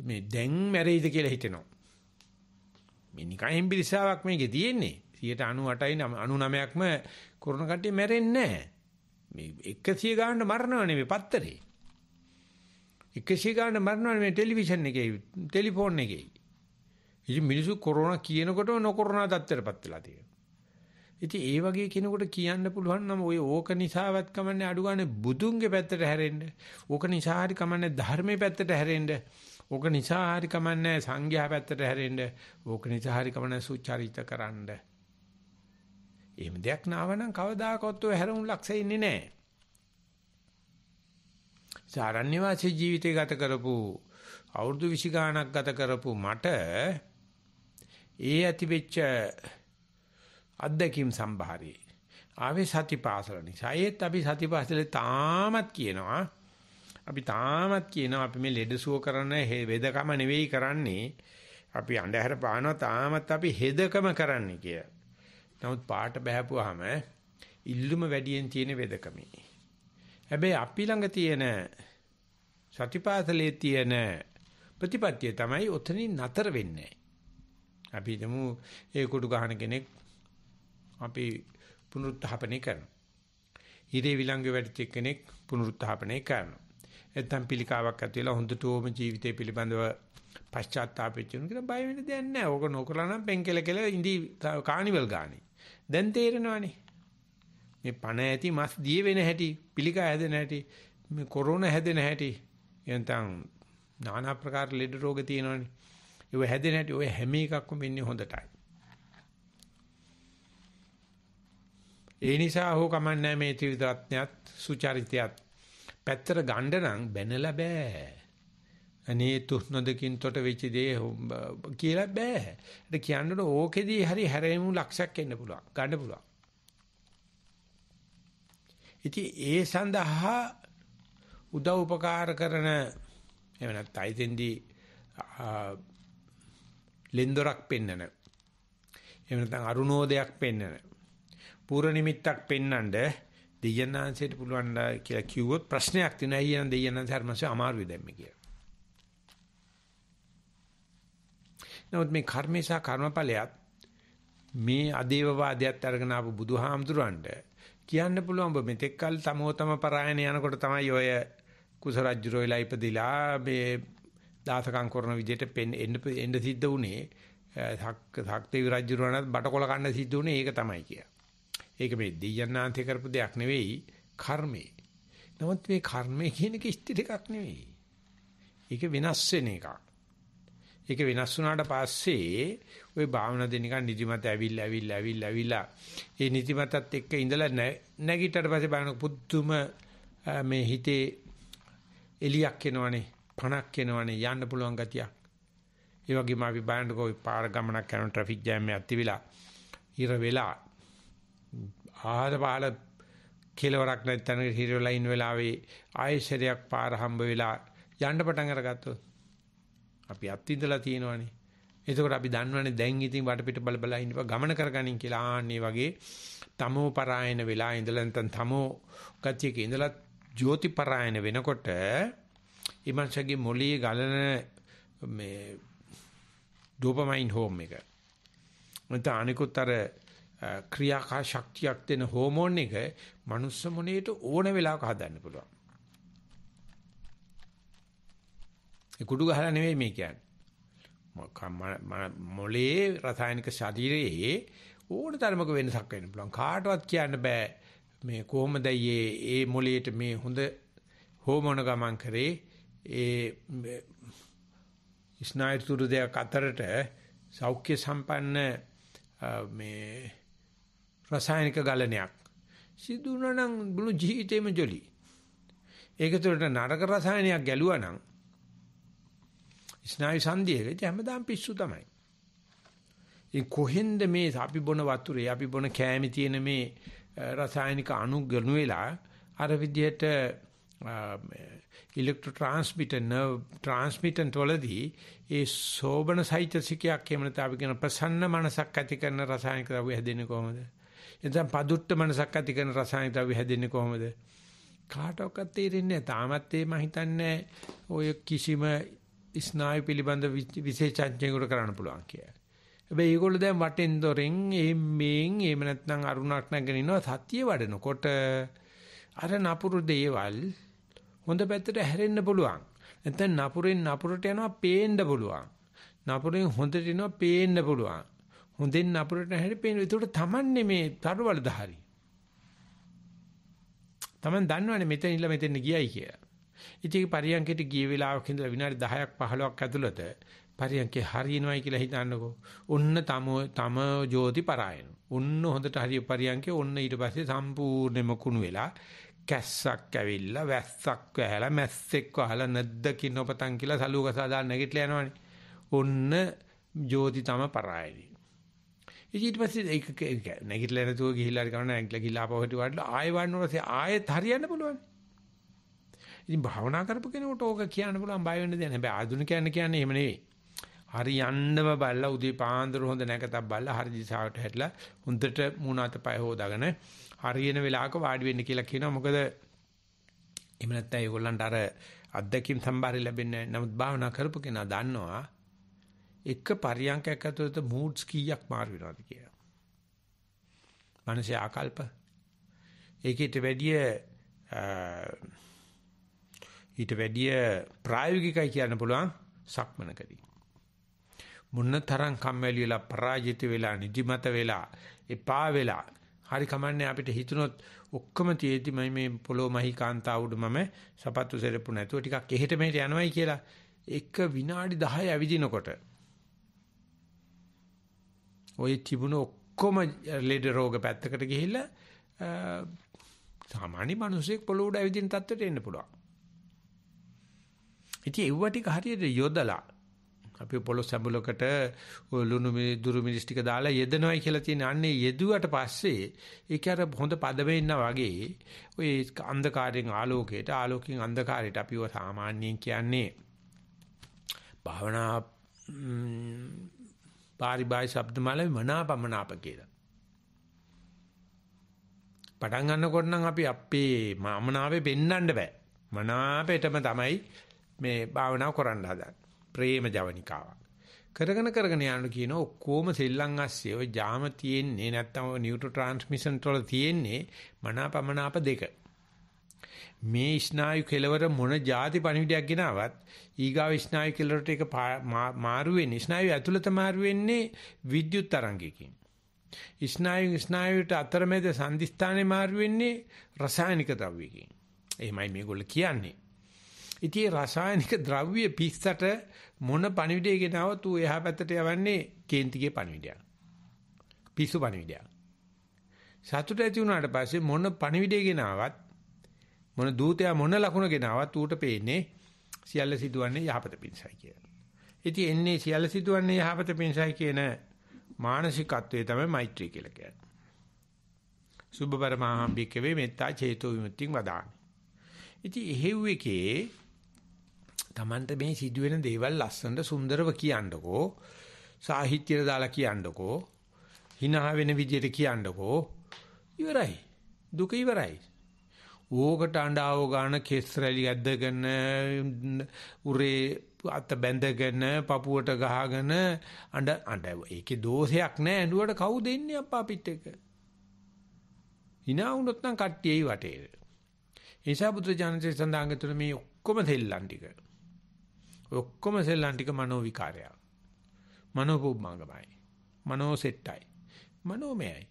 මේ දැන් මැරෙයිද කියලා හිතෙනවා. මේ නිකන් පිළිසාවක් මේකේ තියෙන්නේ. 98යි 99ක්ම කොරණ කට්ටිය මැරෙන්නේ නැහැ. මේ 100 ගානට මරණව නෙමෙයි පත්තරේ. 100 ගානට මරණව නෙමෙයි ටෙලිවිෂන් එකේ, ටෙලිෆෝන් එකේ. ඉතින් මිනිස්සු කොරෝනා කියනකොටම නොකොරෝනා தත්තරපත් වෙලා තියෙනවා. ඉතින් ඒ වගේ කෙනෙකුට කියන්න පුළුවන් නම් ওই ඕක නිසාවත් කමන්නේ අඩු ගන්න බුදුන්ගේ පැත්තට හැරෙන්න. ඕක නිසා හරි කමන්නේ ධර්මයේ පැත්තට හැරෙන්න. ඕක නිසා හරි කමන්නේ සංඝයා පැත්තට හැරෙන්න. ඕක නිසා හරි කමන්නේ සුචරිත කරන්න. එහෙම දෙයක් නාවනම් කවදාකවත් ඔය හැරමුණු ලක්ෂය ඉන්නේ නැහැ. සාරණ්‍ය වාසී ජීවිතය ගත කරපු අවුරුදු 20 ගාණක් ගත කරපු මට ඒ ඇතිවෙච්ච අද්දකීම් සම්භාරේ ආවේ සතිපාසල නිසා ඒත් අපි සතිපාසලේ තාමත් කියනවා අපි තාමත් කියනවා අපි මේ ලෙඩසුව කරන වෙදකම නෙවෙයි කරන්නේ අපි අඳුර පානවා තාමත් අපි හෙදකම කරන්නේ කිය. නමුත් පාට බහැපුවාම ඉල්ලුම වැඩියෙන් තියෙන වෙදකමේ. හැබැයි අපි ළඟ තියෙන සතිපාසලේ තියෙන ප්‍රතිපත්තිය තමයි ඔතනින් නතර වෙන්නේ. අපි හිතමු ඒ කුඩු ගහන කෙනෙක් අපි පුනරුත්ථාපනය කරනවා. ඉරේ විලංගු වැඩිච්ච කෙනෙක් පුනරුත්ථාපනය කරනවා. නැත්තම් පිළිකාවක් ඇති වෙලා හොඳටම ජීවිතය පිළිබඳව පශ්චාත්තාපෙච්ච උන් කියලා බය වෙන්න දෙයක් නැහැ. ඕක නොකරලා නම් පෙන්කෙල කෙල ඉඳි කානිවල් ගානේ. දැන් තේරෙනවනේ. මේ පණ ඇති මස් දිය වෙන හැටි, පිළිකා හැදෙන හැටි, මේ කොරෝනා හැදෙන හැටි. එතන නානා ප්‍රකාර ලෙඩ රෝග තියෙනවනේ. ඒව හැදෙන හැටි ඔය හැම එකක්ම වෙන්නේ හොඳටයි. ඒ නිසා හෝ කමන්නේ මේ ත්‍රිවිධඥයත් සුචරිතයත් පැත්තට ගන්න නම් බැනලා බෑ. අනේ තුනදකින් තොට වෙච්ච දේ කියලා බෑ. ඒක කියන්නට ඕකෙදී හරි හැරෙමු ලක්ෂයක් එන්න පුළුවන්. ගන්න පුළුවන්. ඉතින් ඒ සඳහා උදව් උපකාර කරන එහෙම නැත්නම් අයිතෙන්දී ලෙන්දොරක් පෙන්නන. එහෙම නැත්නම් අරුණෝදයක් පෙන්නන. පූර්ව නිමිත්තක් පෙන්නඳ දෙයන්නාංශයට පුළුවන් කියලා කිව්වොත් ප්‍රශ්නයක් තියෙනවා. අයියන් දෙයන්නාංශ හර්මසේ අමාරුයි දැම්මේ කියලා. නමුත් මේ කර්මේසා කර්මඵලයක් මේ අදේවවාදයට අරගෙන ආපු බුදුහාමුදුරන්ට කියන්න පුළුවන් ඔබ මෙතෙක් කල තමෝ තම පරායන යනකොට තමයි ඔය කුසරජ්ජුරෝයිලා ඉපදිලා මේ දාසකම් කරන විදිහට පෙන් එන්න එන්න සිද්ධ වුණේ සක් සක්ති රජුරණත් බටකොල කන්න සිද්ධ වුණේ ඒක තමයි කිය. ඒක මේ දෙයයන්ාන්තේ කරපු දෙයක් නෙවෙයි කර්මේ. නමුත් මේ කර්මය කියන එක ස්ථිර එකක් නෙවෙයි. ඒක වෙනස් වෙන එකක්. ඒක වෙනස් වුණාට පස්සේ ওই භාවනා දෙන එක නිදිමත ඇවිල්ලා ඇවිල්ලා ඇවිල්ලා ඇවිල්ලා ඒ නිදිමතත් එක්ක ඉඳලා නැගිටට පස්සේ බලන පුදුම මේ හිතේ එලියක් එනවනේ පණක් එනවනේ යන්න පුළුවන් ගතියක්. ඒ වගේම අපි බලන්නකෝ පාර ගමනක් යන ට්‍රැෆික් ජෑම් එකක් තිබිලා ඉර වෙලා ආහාර බාල කෙලවරක් නැත්නම් හිර ලයින් වෙලාවේ ආයෙසරයක් පාර හම්බ වෙලා යන්න පටන් අරගත්තොත් අපි අත්විඳලා තියෙනවනේ. එතකොට අපි දන්නවනේ දැන් ඉතින් වටපිට බල බල ඉන්නව ගමන කරගනින් කියලා ආන්නේ වගේ තමෝ පරායන වෙලා ඉඳලා නැත්නම් තමෝ ගතියක ඉඳලා ජෝති පරායන වෙනකොට ඊමන්සගේ මොළයේ ගලන මේ ඩෝපමයින් හෝම් එක. මත අනිකුත් අර ක්‍රියාකා ශක්තියක් දෙන හෝමෝන් එක මනුස්ස මොනේට ඕන වෙලාවක හදන්න පුළුවන්. ඒ කුඩු ගහලා නෙමෙයි මේ කියන්නේ. මොළයේ රසායනික ශරීරයේ ඕන තරමක වෙනසක් වෙන්න පුළුවන්. කාටවත් කියන්න බෑ මේ කොහොමද මේ මොළයට මේ හොඳ හෝමෝන ගමන් කරේ ඒ ස්නායු තුරු දෙක අතරට සෞඛ්‍ය සම්පන්න මේ රසායනික ගලණයක් සිදු වුණා නම් මුළු ජීවිතේම ජොලි. ඒක තුළට නරක රසායනයක් ගැලුවා නම් ස්නායු සංධියේ හැමදාම පිස්සු තමයි. ඒ කොහෙන්ද මේ අපි බොන වතුරේ අපි බොන කෑමේ තියෙන මේ රසායනික අණු ගනු වෙලා අර විදිහට මේ ඉලෙක්ට්‍රෝට්‍රාන්ස්මිටර් නර්ව ට්‍රාන්ස්මිටර් වලදී ඒ සෝබන සයිතසිකයක් එහෙම නැත්නම් අපි කියන ප්‍රසන්න මනසක් ඇති කරන රසායනික ද්‍රව්‍ය හැදෙන්නේ කොහොමද? එතන පදුට්ට මනසක් ඇති කරන රසායනික ද්‍රව්‍ය හැදෙන්නේ කොහොමද? කාටවත් තේරෙන්නේ නැහැ. තාමත් ඒ මම හිතන්නේ ඔය කිසිම ස්නායු පිළිබඳ විශේෂඥයෙකුට කරන්න පුළුවන් කියලා. හැබැයි ඒගොල්ලෝ දැන් වටෙන් දොරෙන් එහෙම මේන් එහෙම නැත්නම් අරුණක් නැගෙන ඉන්නවා සතිය වඩනකොට අර නපුරු දේවල් හොඳ පැත්තට හැරෙන්න පුළුවන්. නැත්නම් නපුරෙන් නපුරට යනවා පේන්න පුළුවන්. නපුරෙන් හොඳට යනවා පේන්න පුළුවන්. හොඳෙන් නපුරට හැරෙපේන. ඒකට තමන්නේ මේ තරවලදhari. Taman දන්නවනේ මෙතන ඉල්ල මෙතන ගියයි කියලා. ඉතින් පරියන්කේට ගිය වෙලාවක ඉඳලා විනාඩි 10ක් 15ක් ඇතුළත පරියන්කේ හරියනවයි කියලා හිතන්නකෝ. ඔන්න තම තම ජෝති පරායන. ඔන්න හොඳට හරිය පරියන්කේ ඔන්න ඊට පස්සේ සම්පූර්ණයෙන්ම කුණු වෙලා කැස්සක් ඇවිල්ලා වැස්සක් වැහැලා මැස්සෙක් වහලා නැද්දකින් ඔපතන් කියලා සලුවක සාදා නැගිටලා යනවනේ. ඔන්න ජෝති තම පරායනි. ඊට පස්සේ ඒක නැගිටලා නැතුව ගිහිල්ලා හරි කරන ඇඟිල්ල ගිහිල්ලා ආපහු හිටි වඩලා ආයෙ වන්න පස්සේ ආයෙත් හරියන්න පුළුවන්. ඉතින් භාවනා කරපු කෙනෙකුට ඕක කියන්න පුළුවන් බය වෙන්න දෙයක් නෑ. හැබැයි ආධුනිකයන් කියන්නේ එහෙම නෙවෙයි. හරියන්නම බලලා උදේ පාන්දර හොඳ නැකතක් බලලා හරි දිශාවට හැරිලා හොඳට මූණ අත පය හොදාගෙන හරියන වෙලාවක වාඩි වෙන්න කියලා කියනවා. මොකද එහෙම නැත්නම් ඒගොල්ලන්ට අර අත්දැකීම් සම්භාරය ලැබෙන්නේ නැහැ. නමුත් භාවනා කරපු කෙනා දන්නවා එක පරියන්කයක් ඇතුළත moods කීයක් මාරු වෙනවද කියලා. මානසික ආකල්ප ඒකීට වැඩිය ඊට වැඩිය ප්‍රායෝගිකයි කියන්න පුළුවන් සක්මනකදී. මොන්න තරම් කම්මැලි වෙලා පරාජිත වෙලා නිදිමත වෙලා එපා වෙලා හරි කමන්නේ අපිට හිතුනොත් ඔක්කොම තියෙද්දි මම මේ පොලෝ මහි කාන්තාවුඩ මම සපත්තු සෙරප්පු නැතුව ටිකක් එහෙට මෙහෙට යනවයි කියලා එක විනාඩි 10 ඇවිදිනකොට ওই තිබුණ ඔක්කොම ලෙඩ රෝග පැත්තකට ගිහිල්ලා සාමාන්‍ය මිනිසෙක් පොළොව උඩ ඇවිදින තත්ත්වයට එන්න පුළුවන්. ඉතින් ඒව ටික හරියට යොදලා අපි පොළොස් සම්බුලකට ලුණු දුරු මිරිස් ටික දාලා යෙදනවයි කියලා තියෙන අන්නේ යෙදුවට පස්සේ ඒක අර හොඳ පදමේ ඉන්නා වගේ ඔය අන්ධකාරයෙන් ආලෝකයට ආලෝකයෙන් අන්ධකාරයට අපිව සාමාන්‍යයෙන් කියන්නේ භාවනා පාරිබායි શબ્දමාලේ මනාපමනාප කියලා. පටන් ගන්නකොට නම් අපි අපේ මාමනාවේ පෙන්වන්න බෑ. මනාපෙටම තමයි මේ භාවනාව කරන්න හදන්නේ. ප්‍රේම ජවනිකාවක්. කරගෙන කරගෙන යනකොට කියන ඔක්කොම සෙල්ලම් ASCII ඔය ජාම තියෙන්නේ නැත්තම් ඔය නියුට්‍රෝ ට්‍රාන්ස්මිෂන් වල තියෙන්නේ මනාපමනාප දෙක. මේ ස්නායු කෙලවර මොන જાති පණිවිඩයක් ගෙනාවත් ඊගාව ස්නායු කෙලවරට ඒක මාරු වෙන්නේ ස්නායු ඇතුළත මාරු වෙන්නේ විද්‍යුත් තරංගයකින්. ස්නායු ස්නායුට අතරමැද සංදිස්ථානේ මාරු වෙන්නේ රසායනික ද්‍රව්‍යකින්. එහෙමයි මේගොල්ලෝ කියන්නේ. ඉතින් රසායනික ද්‍රව්‍ය පිස්සට මොන පණිවිඩය ගෙනාවත් ඌ එහා පැත්තට යවන්නේ කේන්තිගේ පණිවිඩයක්. පිස්සු පණිවිඩයක්. සතුට ඇති වුණාට පස්සේ මොන පණිවිඩය ගෙනාවත් මොන දූතයා මොන ලකුණ ගෙනාවත් ඌට පේන්නේ සියල්ල සිදුවන්නේ යහපත පිණිසයි කියලා. ඉතින් එන්නේ සියල්ල සිදුවන්නේ යහපත පිණිසයි කියන මානසිකත්වයේ තමයි මෛත්‍රිය කියලා කියන්නේ. සුභ පරමාහම්බික වේ මෙත්තා චේතෝ විමුක්තිං වදාමි. ඉතින් එහෙව් එකේ Tamanට මේ සිදුවෙන දේවල් ලස්සනට සුන්දරව කියන්නකෝ. සාහිත්‍යය දාලා කියන්නකෝ. hina වෙන විදියට කියන්නකෝ. ඉවරයි. දුක ඉවරයි. ඕකට අඬාව ගන්න කෙස් රැලි ඇද්දගෙන උරේ අත බැඳගෙන පපුවට ගහගෙන අඬ අඬ ඒකේ දෝෂයක් නෑ ඇඬුවට කවුද ඉන්නේ අප්පා පිට එක. hina වුණොත් නම් කට්ටියයි වටේ. ඒසා බුදු ජානසේ සඳහන් කරන මේ ඔක්කොම තෙල්ලන් ටික. ඔක්කොම සෙල්ලම් ටික මනෝ විකාරයක්. මනෝ පුබ්බංගමයි. මනෝ සෙට්ටයි. මනෝමයයි.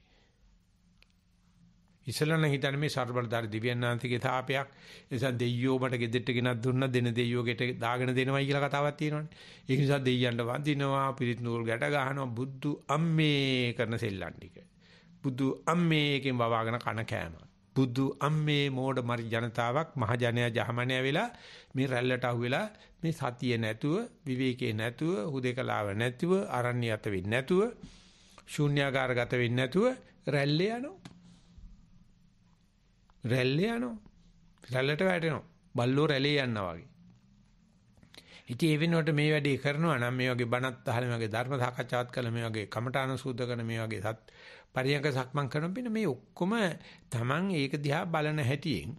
ඉසලන හිතන්නේ මේ ਸਰබලදාරි දිව්‍යඥාන්තිගේ තාපයක් නිසා දෙයියෝ මට ගෙදෙට්ට ගෙනත් දුන්න දෙන දෙයියෝ ගෙට දාගෙන දෙනවයි කියලා කතාවක් තියෙනවනේ ඒ නිසා දෙයියන්ට වඳිනවා පිරිත් නූල් ගැට ගන්නවා බුදු අම්මේ කරන සෙල්ලම් ටික බුදු අම්මේකින් වවාගෙන කන කෑම බුදු අම්මේ මෝඩ මරි ජනතාවක් මහජනයා ජහමනය වෙලා මේ රැල්ලට අහුවෙලා මේ සතිය නැතුව විවේකේ නැතුව හුදේකලාව නැතුව අරණ්‍යගත වෙන්නේ නැතුව ශූන්‍යාකාරගත වෙන්නේ නැතුව රැල්ල යනවා රැල්ල යනවා රැල්ලට වැටෙනවා බල්ලෝ රැළේ යනවා වගේ ඉතින් ඒ වෙනුවට මේ වැඩේ කරනවා නම් මේ වගේ බණත් අහලා මේ වගේ ධර්ම සාකච්ඡාත් කළා මේ වගේ කමඨාන සූද්ධ කරන මේ වගේ සත් පරියංග සක්මන් කරන පින මේ ඔක්කොම Taman ඒක දිහා බලන හැටියෙන්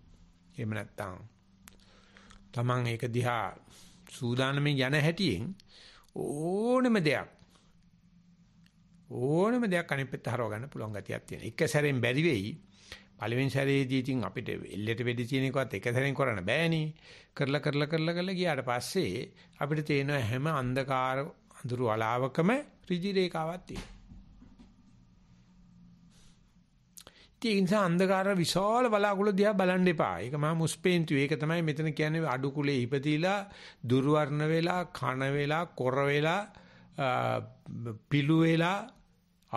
එහෙම නැත්නම් Taman ඒක දිහා සූදානමින් යන හැටියෙන් ඕනම දෙයක් ඕනම දෙයක් අනිත් පැත්ත හරව ගන්න පුළුවන් ගතියක් තියෙන. එක සැරෙන් බැරි වෙයි. පළවෙනි සැරේදී ඉතින් අපිට එල්ලෙට වෙඩි තියෙන එකවත් එක සැරෙන් කරන්න බෑනේ. කරලා කරලා කරලා කරලා ගියාට පස්සේ අපිට තේරෙනවා හැම අන්ධකාර අඳුරු වලාවකම රිජි රේඛාවක් තියෙනවා. ඒ නිසා අන්ධකාර විශාල බලාකුළු දිහා බලන්න එපා. ඒක මහා මුස්පේන්තු. ඒක තමයි මෙතන කියන්නේ අඩු කුලේ ඉපදීලා දුර්වර්ණ වෙලා, කන වෙලා, කොර වෙලා, පිළු වෙලා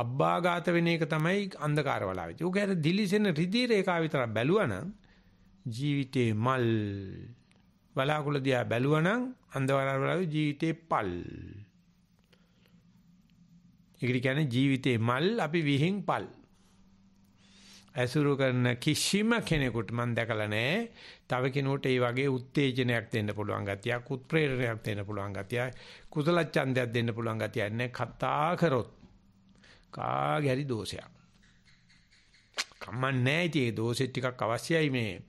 අබ්බාගත වෙන එක තමයි අන්ධකාර වලාවේ. ඌක ඇර දිලිසෙන රිදී රේඛා විතර බැලුවනම් ජීවිතේ මල් බලාකුළු දිහා බැලුවනම් අන්ධකාර වලාවේ ජීවිතේ පල්. ඒකට කියන්නේ ජීවිතේ මල් අපි විහිං පල්. ඇසුරු කරන කිසිම කෙනෙකුට මම දැකලා නැහැ. තව කෙනෙකුට මේ වගේ උත්තේජනයක් දෙන්න පුළුවන් ගතියක්, උත්ප්‍රේරණයක් දෙන්න පුළුවන් ගතියක්, කුසල ඡන්දයක් දෙන්න පුළුවන් ගතියක් නැහැ. කතා කරොත් කාගේ හරි දෝෂයක්. කමන්නේ ඉතින් ඒ දෝෂෙ ටිකක් අවශ්‍යයි මේ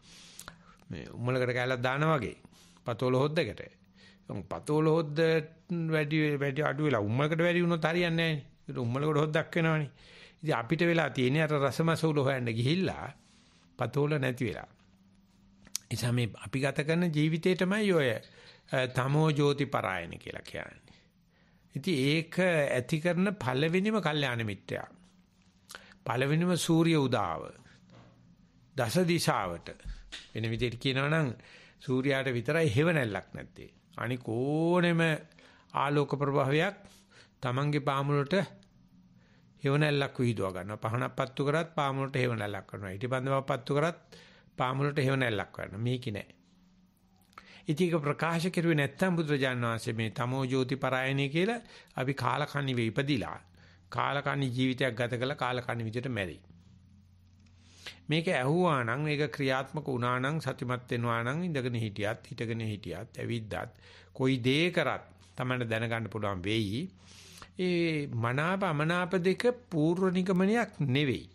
මේ උම්මලකට කැලක් දාන වගේ. පතෝල හොද්දකට. පතෝල හොද්ද වැඩි වැඩි අඩු වෙලා උම්මලකට වැඩි වුණොත් හරියන්නේ නැහැ. උම්මලකට හොද්දක් වෙනවනේ. ඉතින් අපිට වෙලා තියෙන්නේ අර රසමසූල හොයන්න ගිහිල්ලා පතෝල නැති වෙලා. එනිසා මේ අපි ගත කරන ජීවිතේ තමයි ඔය තමෝ ජෝති පරායන කියලා කියන්නේ. ඉතින් ඒක ඇති කරන පළවෙනිම කල්යාණ මිත්‍යා. පළවෙනිම සූර්ය උදාව. දස දිශාවට වෙන විදිහට කියනවා නම් සූර්යාට විතරයි හෙවණැල්ලක් නැත්තේ. අනික ඕනෙම ආලෝක ප්‍රභාවයක් Tamange පාමුලට හේවණල්ලක් විහිදුවා ගන්නවා. පහනක් පත්තු කරත් පාමුලට හේවණල්ලක් කරනවා. ඊටිපන්දමක් පත්තු කරත් පාමුලට හේවණල්ලක් කරනවා. මේකේ නෑ. ඉතික ප්‍රකාශ කෙරුවේ නැත්තම් බුදුරජාණන් වහන්සේ මේ තමෝ ජෝති පරායනේ කියලා අපි කාලකන්ණි වේ ඉපදිලා කාලකන්ණි ජීවිතයක් ගත කළ කාලකන්ණි විදියට මැරි. මේක ඇහුවා නම් මේක ක්‍රියාත්මක වුණා නම් සතිමත් වෙනවා නම් ඉඳගෙන හිටියත් හිටගෙන හිටියත් ඇවිද්දත් කොයි දේ කරත් තමයි දැනගන්න පුළුවන් වෙයි. ඒ මනාප අමනාප දෙක පූර්ව නිගමනයක් නෙවෙයි.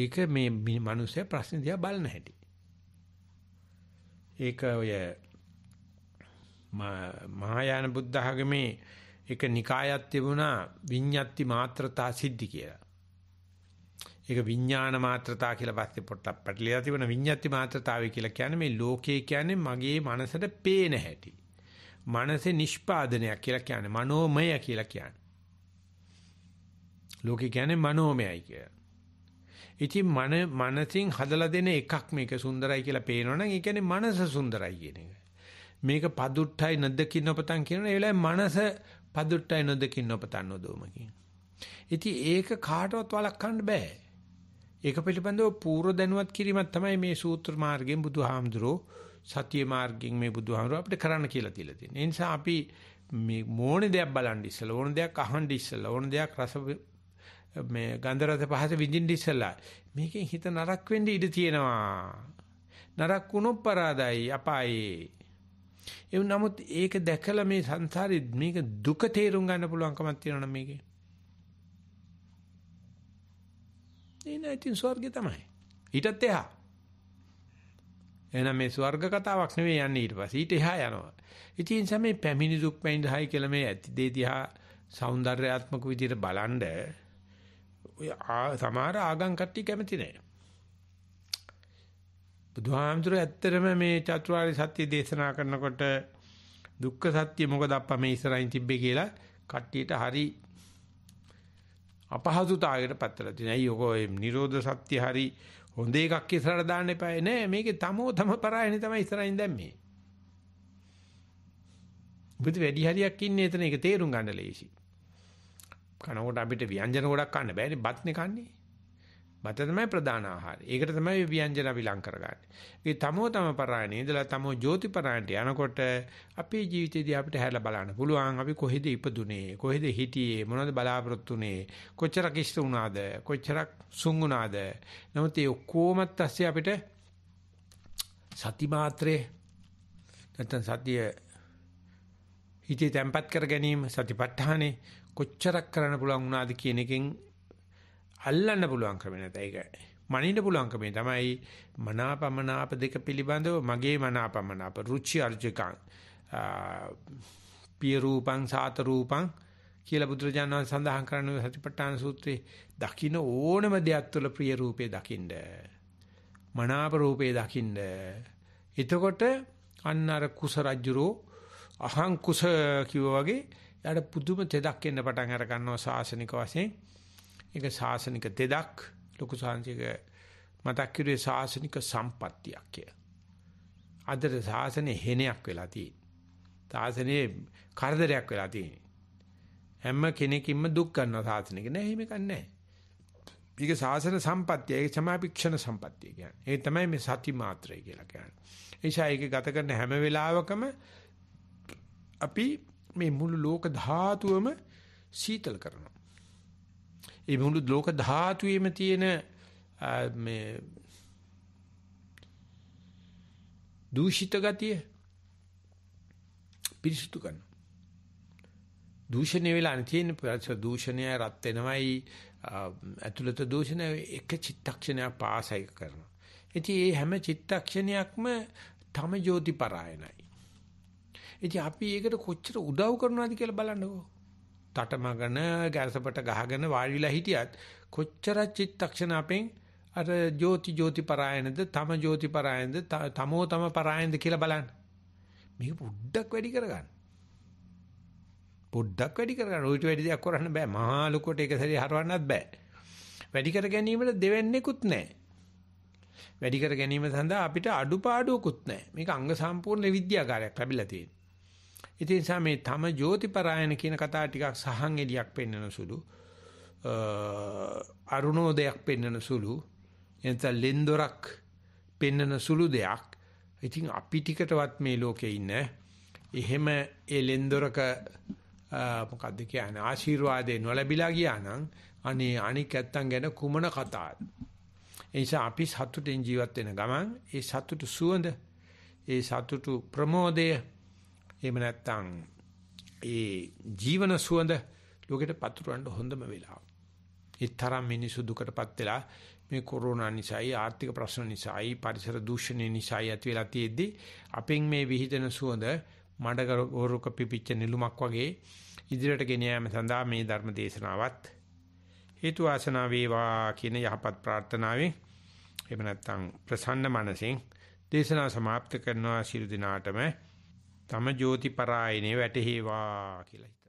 ඒක මේ මිනිස්සේ ප්‍රශ්න දිහා බලන හැටි. ඒක ඔය මහායාන බුද්ධ ආගමේ එක නිකායක් තිබුණා විඤ්ඤාති මාත්‍රතා සිද්ධි කියලා. ඒක විඥාන මාත්‍රතා කියලා පස්සේ පොට්ටක් පැටලිලා තිබුණ විඤ්ඤාති මාත්‍රතාවය කියලා කියන්නේ මේ ලෝකේ කියන්නේ මගේ මනසට පේන හැටි. මනසේ නිෂ්පාදනයක් කියලා කියන්නේ මනෝමය කියලා කියන්නේ. ලෝකේ කියන්නේ මනෝමයයි කියලා. ඉතින් මන මනසින් හදලා දෙන එකක් මේක සුන්දරයි කියලා පේනවනම් ඒ කියන්නේ මනස සුන්දරයි කියන එක. මේක padutthay naddakinnopatan කියන ඒ වෙලාවේ මනස padutthay naddakinnopatan නොදොම කියන. ඉතින් ඒක කාටවත් වළක්වන්න බෑ. ඒක පිළිබඳව පූර්ව දැනුවත් කිරීමක් තමයි මේ සූත්‍ර මාර්ගයෙන් බුදුහාමුදුරෝ සතිය මාර්ගයෙන් මේ බුදුහාමර අපිට කරන්න කියලා තියලා තියෙනවා. ඒ නිසා අපි මේ ඕනේ දෙයක් බලන් ඉස්සලා ඕනේ දෙයක් අහන් ඉස්සලා ඕනේ දෙයක් රස මේ ගන්ධ රස පහස විඳින්න ඉස්සලා මේකෙන් හිත නරක වෙන්න ඉඩ තියෙනවා. නරක වුණොත් පරාදයි අපායේ. ඒ නමුත් ඒක දැකලා මේ සංසාරේ මේක දුක තේරුම් ගන්න පුළුවන්කමක් තියෙනවා නම් මේකේ. ඒ නැතිනම් ස්වර්ගය තමයි. ඊටත් එහා එහෙනම් මේ ස්වර්ග කතාවක් නෙවෙයි යන්නේ ඊට පස්සේ ඊට එහා යනවා. ඉතින් සමේ පැමිණි දුක් පැමිණිදායි කියලා මේ ඇති දේ දිහා సౌందర్యාත්මක විදිහට බලනද ඔය සමහර ආගම් කට්ටිය කැමති නැහැ. බුදුහාමුදුර ඇත්තටම මේ චතුරාර්ය සත්‍ය දේශනා කරනකොට දුක්ඛ සත්‍ය මොකද අප්පා මේ ඉස්සරහින් තිබ්බේ කියලා කට්ටියට හරි අපහසුතාවයකට පත්වලා තියෙනවා. අයියෝ නිරෝධ සත්‍ය හරි හොඳ එකක් ඉස්සරහට දාන්න එපා. නෑ මේකේ තමෝ තම පරායනේ තමයි ඉස්සරහින් දැම්මේ. උපිට වැඩි හරියක් ඉන්නේ එතන ඒක තේරුම් ගන්න ලේසි. කනකොට අපිට ව්‍යංජන ගොඩක් කන්න බෑනේ බත්නේ කන්නේ. බත තමයි ප්‍රධාන ආහාරය. ඒකට තමයි ව්‍යංජන අපි ලං කරගන්නේ. ඒ තමෝ තම පරායනේ ඉඳලා තමෝ ජෝතිපරායන්ට යනකොට අපේ ජීවිතේදී අපිට හැලා බලන්න පුළුවන් අපි කොහෙද ඉපදුනේ, කොහෙද හිටියේ, මොනවද බලාපොරොත්තු වුනේ, කොච්චර කිෂ්ට වුණාද, කොච්චරක් සුන් වුණාද. නමුත් ඒ ඔක්කොමත් ඇස්සේ අපිට සති මාත්‍රේ නැත්නම් සතිය හිතේ තැම්පත් කර ගැනීම සතිපට්ඨානේ කොච්චරක් කරන්න පුළුවන් වුණාද කියන එකෙන් අල්ලන්න පුළුවන් ක්‍රමේ නැත. ඒක මනින්න පුළුවන් ක්‍රමේ තමයි මනාපමනාප දෙක පිළිබඳව මගේ මනාපමනාප රුචි අරුචිකං පිය රූපං සාත රූපං කියලා බුදුරජාණන් වහන්සේ සඳහන් කරන සතිපට්ඨාන සූත්‍රයේ දකින්න ඕනම දෙයක් තුළ ප්‍රිය රූපේ දකින්න මනාප රූපේ දකින්න එතකොට අන්න අර කුස රජුරෝ අහං කුස කිව්වා වගේ යාට පුදුම තෙදක් එන්න පටන් අර ගන්නවා සාසනික වශයෙන් ඒක සාසනික දෙදක් ලොකු සාංශික මතක් කිරුවේ සාසනික සම්පත්තියක් කියලා. අදට සාසනේ හෙනයක් වෙලා තියෙන්නේ. සාසනේ කරදරයක් වෙලා තියෙන්නේ. හැම කෙනෙකින්ම දුක් ගන්න සාසනික නෑ එහෙම කන්නේ මේක සාසන සම්පත්තිය ඒක සමාපික්ෂණ සම්පත්තිය කියන්නේ. ඒ තමයි මේ සති මාත්‍රය කියලා කියන්නේ. එයිසා ඒක ගත කරන හැම වෙලාවකම අපි මේ මුළු ලෝක ධාතුවම සීතල කරනවා. ඒ මුළු ලෝක ධාතුවේම තියෙන මේ දූෂිත ගතිය පිරිසුදු කරන දූෂණය වෙලා තියෙන ප්‍රශ්න දූෂණය රත් වෙනවයි ඇතුළත දූෂණය එක චිත්තක්ෂණයක් පාසය කරනවා ඉතින් මේ හැම චිත්තක්ෂණයක්ම තම ජෝති පරායනයි ඉතින් අපි ඒකට කොච්චර උදව් කරනවද කියලා බලන්නකෝ තටමගෙන ගැරසපට ගහගෙන වාඩිලා හිටියත් කොච්චර චිත්තක්ෂණ අපෙන් අර ජෝති ජෝති පරායනද තම ජෝති පරායනද තමෝ තම පරායනද කියලා බලන්න. මේක පොඩ්ඩක් වැඩි කරගන්න. පොඩ්ඩක් වැඩි කරගන්න. ඌට වැඩි දෙයක් කරන්න බෑ. මහා ලොකෝට ඒක සැරේ හරවන්නත් බෑ. වැඩි කර ගැනීමට දෙවන්නේකුත් නැහැ. වැඩි කර ගැනීම සඳහා අපිට අඩුපාඩුවකුත් නැහැ. මේක අංග සම්පූර්ණ විද්‍යාකාරයක් ලැබිලා තියෙනවා. ඉතින් සා මේ තම ජෝතිපරායන කියන කතාව ටිකක් සහන් එලියක් පෙන්වන සුළු අරුණෝදයක් පෙන්වන සුළු එතන ලෙන්දොරක් පෙන්වන සුළු දෙයක්. ඉතින් අපි ටිකටවත් මේ ලෝකේ ඉන්න එහෙම ඒ ලෙන්දොරක මොකක්ද කියන්නේ ආශිර්වාදේ නොලැබිලා ගියා නම් අනේ අනික ඇත්තන් ගැන කුමන කතාවද? ඒ නිසා අපි සතුටින් ජීවත් වෙන ගමන් ඒ සතුට සුවඳ ඒ සතුට ප්‍රමෝදය එහෙම නැත්නම් ඒ ජීවන සුවඳ ලෝකෙට පතුරවන්න හොඳම වෙලාව. ඒ තරම් මිනිසු දුකටපත් වෙලා මේ කොරෝනා නිසායි ආර්ථික ප්‍රශ්න නිසායි පරිසර දූෂණය නිසායි ඇති වෙලා තියෙද්දී අපෙන් මේ විහිදෙන සුවඳ මඩගොරුක පිපිච්ච නිලුමක් වගේ ඉදිරියට ගෙන යාම සඳහා මේ ධර්ම දේශනාවත් හේතු වාසනා වේවා කියන යහපත් ප්‍රාර්ථනාවෙන් එහෙම නැත්නම් ප්‍රසන්න මනසෙන් දේශනාව સમાપ્ત කරනවා ශිරු දිනාටම තම ජෝති පරායනේ වැටේවා කියලා